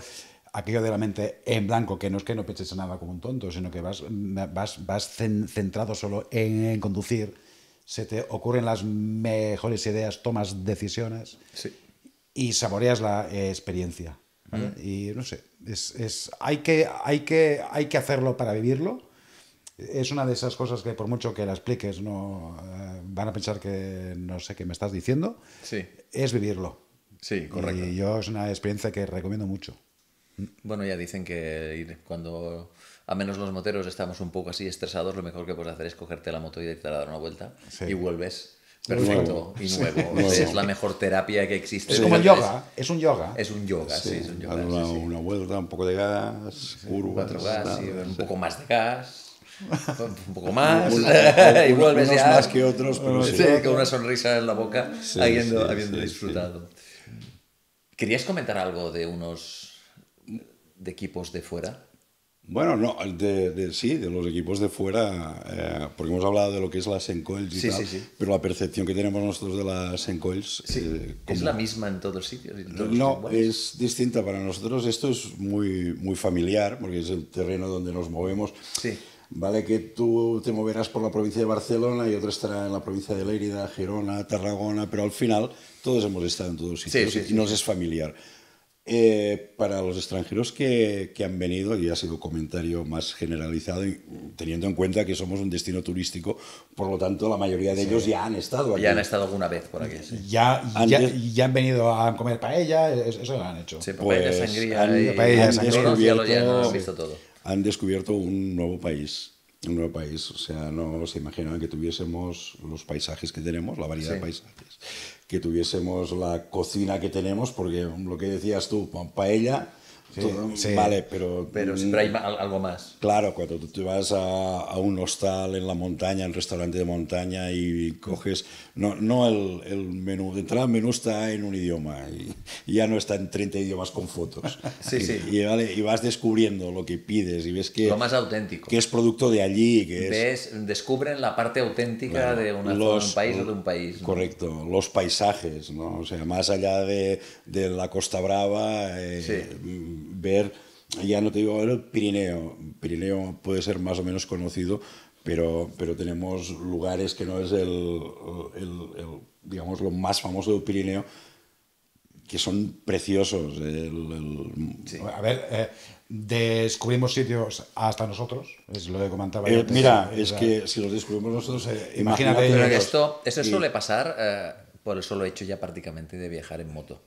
aquello de la mente en blanco, que no es que no peches nada como un tonto, sino que vas, vas, vas centrado solo en, en conducir se te ocurren las mejores ideas, tomas decisiones. Sí y saboreas la eh, experiencia. Mm. Y no sé, es, hay, que, hay, que, hay que hacerlo para vivirlo. Es una de esas cosas que por mucho que la expliques, no eh, van a pensar que no sé qué me estás diciendo. Sí. Es vivirlo. Sí, correcto. Y yo es una experiencia que recomiendo mucho. Mm. Bueno, ya dicen que cuando a menos los moteros estamos un poco así estresados, lo mejor que puedes hacer es cogerte la moto y dar una vuelta y vuelves perfecto y nuevo. Es la mejor terapia que existe. Es como el yoga, es, un yoga. Es un yoga, sí, es un yoga. una, vuelta, un poco de gas, curvas. Gas, un poco más de gas un poco más y vuelves más que otros pero sí, con una sonrisa en la boca habiendo, habiendo disfrutado querías comentar algo de unos de equipos de fuera bueno, no, sí, de los equipos de fuera, eh, porque hemos hablado de lo que es la Sencoils y pero la percepción que tenemos nosotros de la Sencoils... Eh, ¿Es la misma en todos sitios? no, es distinta. Para nosotros esto es muy, muy familiar, porque es el terreno donde nos movemos. Vale que tú te moverás por la provincia de Barcelona y otro estará en la provincia de Lérida, Girona, Tarragona, pero al final todos hemos estado en todos sitios y nos es familiar. Eh, para los extranjeros que, que, han venido, y ha sido comentario más generalizado, y, teniendo en cuenta que somos un destino turístico, por lo tanto la mayoría de ellos ya han estado aquí. Ya han estado alguna vez por aquí. Ya, ya, han venido a comer paella, eso lo han hecho. Sí, pues, han, descubierto, descubierto un nuevo país un nuevo país. O sea, no se imaginaban que tuviésemos los paisajes que tenemos, la variedad de paisajes que tuviésemos la cocina que tenemos, porque lo que decías tú, paella Vale, pero... Pero siempre hay algo más. Claro, cuando tú te vas a, a, un hostal en la montaña, un restaurante de montaña y coges... No, no el, menú, el menú está en un idioma y, ya no está en 30 idiomas con fotos. sí, y, sí. Y, vale, y, vas descubriendo lo que pides y ves que... Lo más auténtico. Que es producto de allí, que Ves, descubren la parte auténtica de, de, un país o de un país. Correcto, los paisajes, ¿no? O sea, más allá de, de la Costa Brava... Eh, sí mm, ver, ya no te digo el Pirineo, Pirineo puede ser más o menos conocido, pero, pero tenemos lugares que no es el, digamos, lo más famoso del Pirineo, que son preciosos. A ver, eh, descubrimos sitios hasta nosotros, es lo que comentaba eh, Mira, es que si los descubrimos nosotros, eh, imagínate. esto, eso suele pasar por el solo hecho ya prácticamente de viajar en moto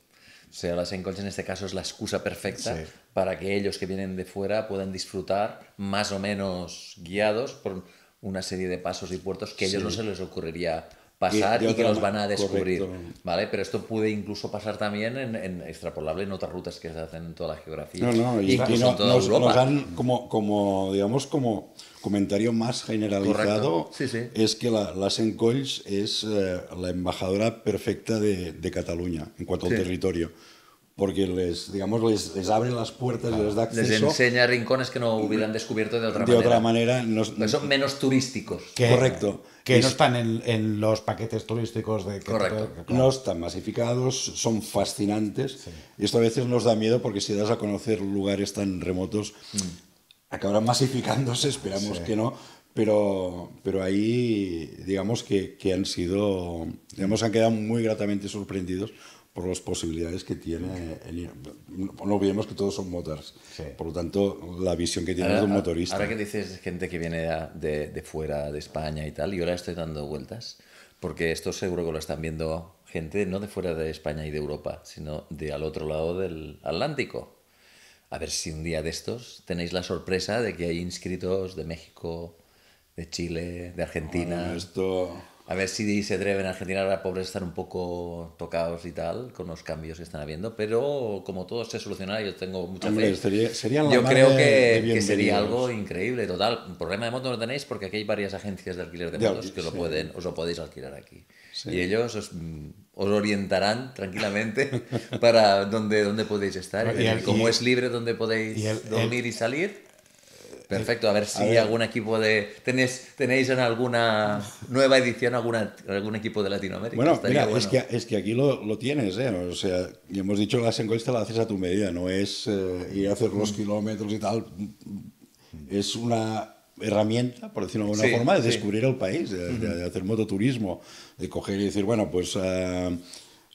sea las encoches en este caso es la excusa perfecta para que ellos que vienen de fuera puedan disfrutar más o menos guiados por una serie de pasos y puertos que a ellos no se les ocurriría pasar y, que los van a descubrir. ¿vale? Pero esto puede incluso pasar también en, extrapolable en otras rutas que se hacen en toda la geografía. No, no, y, no, nos, nos, como, como, digamos, como comentario más generalizado es que la, la es eh, la embajadora perfecta de, Cataluña en cuanto al territorio porque les, digamos, les, les abre las puertas y les da acceso. Les enseña rincones que no hubieran descubierto de otra manera. De otra manera. son menos turísticos. Que, Correcto. Que no están en, los paquetes turísticos de... Cataluña. No están masificados, son fascinantes. Y esto a veces nos da miedo porque si das a conocer lugares tan remotos, mm acabarán masificándose, esperamos que no, pero, pero ahí digamos que, que, han sido, digamos, han quedado muy gratamente sorprendidos por las posibilidades que tiene No olvidemos que todos son motores, por lo tanto la visión que tiene de un motorista. Ahora que dices gente que viene de, de fuera, de España y tal, y ahora estoy dando vueltas, porque esto seguro que lo están viendo gente no de fuera de España y de Europa, sino de al otro lado del Atlántico. A ver si un día de estos tenéis la sorpresa de que hay inscritos de México, de Chile, de Argentina. A ver si se atreven a Argentina, ahora pobres estar un poco tocados y tal, con los cambios que están habiendo, pero como todo se solucionará, yo tengo mucha fe. yo creo que, sería algo increíble, total. Problema de moto no tenéis porque aquí hay varias agencias de alquiler de, motos que lo pueden, os lo podéis alquilar aquí. Y ellos os, mm, orientarán tranquilamente para dónde, dónde podéis estar. y eh, como es libre donde podéis dormir y salir. Eh, Perfecto, a ver si hay algún equipo de... ¿Tenéis, ¿Tenéis en alguna nueva edición alguna, algún equipo de Latinoamérica? Bueno, mira, Es, que, es que aquí lo, lo, tienes, ¿eh? O sea, y hemos dicho las encuestas las haces a tu medida, no es eh, ir a hacer los mm. kilómetros y tal. Mm. Es una herramienta, por decirlo de alguna forma, de descubrir el país, de, de hacer mototurismo de coger y decir, bueno, pues ah,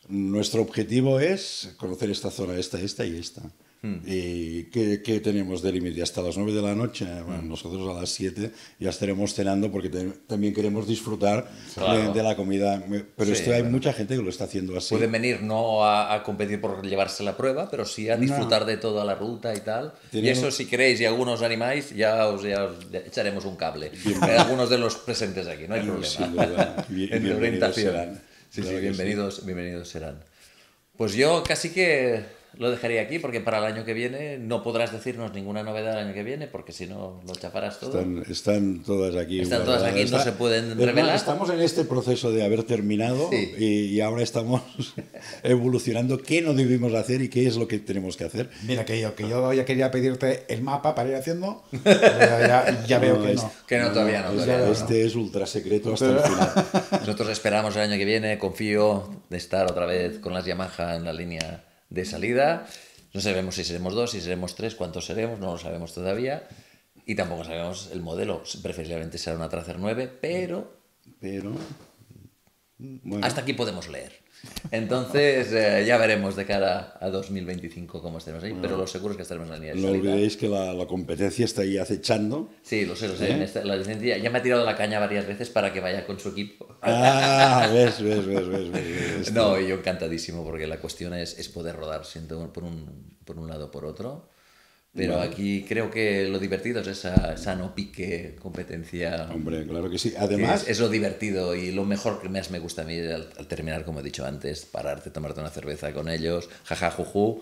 nuestro objetivo es conocer esta zona, esta, esta y esta. ¿Y qué, tenemos de límite? Hasta las 9 de la noche. Bueno, nosotros a las 7 ya estaremos cenando porque también queremos disfrutar de, la comida. Pero esto hay mucha gente que lo está haciendo así. Pueden venir no a, competir por llevarse la prueba, pero sí a disfrutar de toda la ruta y tal. Y eso, si queréis y algunos animáis, ya os, ya echaremos un cable. algunos de los presentes aquí, no hay problema. Serán. bienvenidos, bienvenidos serán. Pues yo casi que lo dejaría aquí porque para el año que viene no podrás decirnos ninguna novedad el año que viene porque si no lo chafarás todo. Están, todas aquí. Están todas aquí, no se pueden revelar. Estamos en este proceso de haber terminado y, ahora estamos evolucionando qué no debimos hacer y qué es lo que tenemos que hacer. Mira, que yo, que yo ya quería pedirte el mapa para ir haciendo, ya, veo que, es, no. que no. todavía no. este, este es ultra secreto hasta el final. Nosotros esperamos el año que viene, confío de estar otra vez con las Yamaha en la línea de salida. No sabemos si seremos dos, si seremos tres, cuántos seremos, no lo sabemos todavía. Y tampoco sabemos el modelo. Preferiblemente será una Tracer 9, pero... Pero... Hasta aquí podemos leer. Entonces, eh, ya veremos de cara a 2025 cómo estaremos ahí, pero mm. lo seguro es que estaremos en la línea de No olvidéis que la, competencia está ahí acechando. Sí, lo sé, lo sé. ¿Eh? ya me ha tirado la caña varias veces para que vaya con su equipo. Ah, ves, ves, ves, ves, No, yo encantadísimo, porque la cuestión es, poder rodar siento, por, un, por un lado por otro. Pero aquí creo que lo divertido es esa, esa no pique competencia. Hombre, claro que sí. Además. es, lo divertido y lo mejor que más me gusta a mí al, terminar, como he dicho antes, pararte, tomarte una cerveza con ellos, jaja, juju.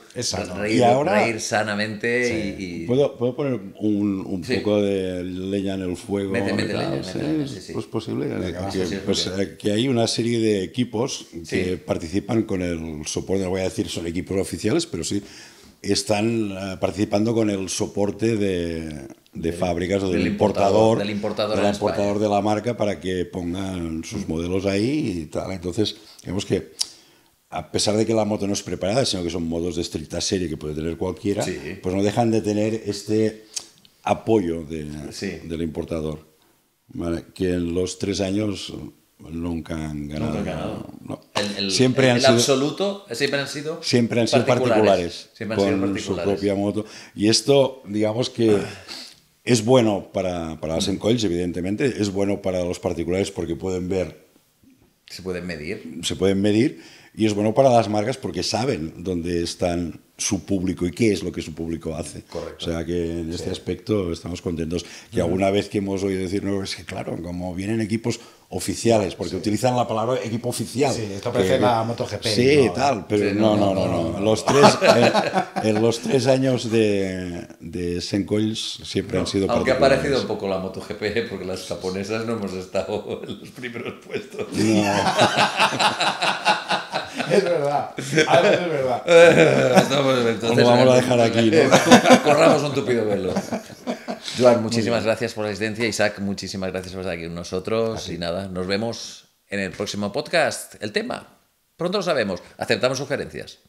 reír, y ahora, reír sanamente. ¿Puedo, poner un, poco de leña en el fuego? sí, Pues posible. Pues, eh, que, hay una serie de equipos que participan con el soporte, no voy a decir son equipos oficiales, pero sí están eh, participando con el soporte de, fábricas o del, importador, del importador, de la marca para que pongan sus modelos ahí y tal. Entonces, vemos que a pesar de que la moto no es preparada, sino que son modos de estricta serie que puede tener cualquiera, pues no dejan de tener este apoyo del importador, que en los tres años nunca han ganado. han El, siempre absoluto siempre han sido siempre han sido particulares, siempre han sido particulares. su propia moto. Y esto, digamos que ah. es bueno para, para las evidentemente, es bueno para los particulares porque pueden ver. Se pueden medir. Se pueden medir. Y es bueno para las marcas porque saben dónde están su público y qué es lo que su público hace. O sea que en este aspecto estamos contentos. y alguna vez que hemos oído decir, no, es que claro, como vienen equipos oficiales, porque utilizan la palabra equipo oficial. Sí, esto parece la MotoGP. Sí, tal, pero no, no, no, Los tres, eh, en los tres años de, Sencoils siempre han sido Aunque ha parecido un poco la MotoGP, porque las japonesas no hemos estado en los primeros puestos. es verdad. Ah, es verdad. Pues, vamos a dejar aquí. Corramos un tupido velo. Joan, muchísimas gracias por la asistencia. Isaac, muchísimas gracias por estar aquí con nosotros. Y nada, nos vemos en el próximo podcast. El tema. Pronto lo sabemos. Aceptamos sugerencias.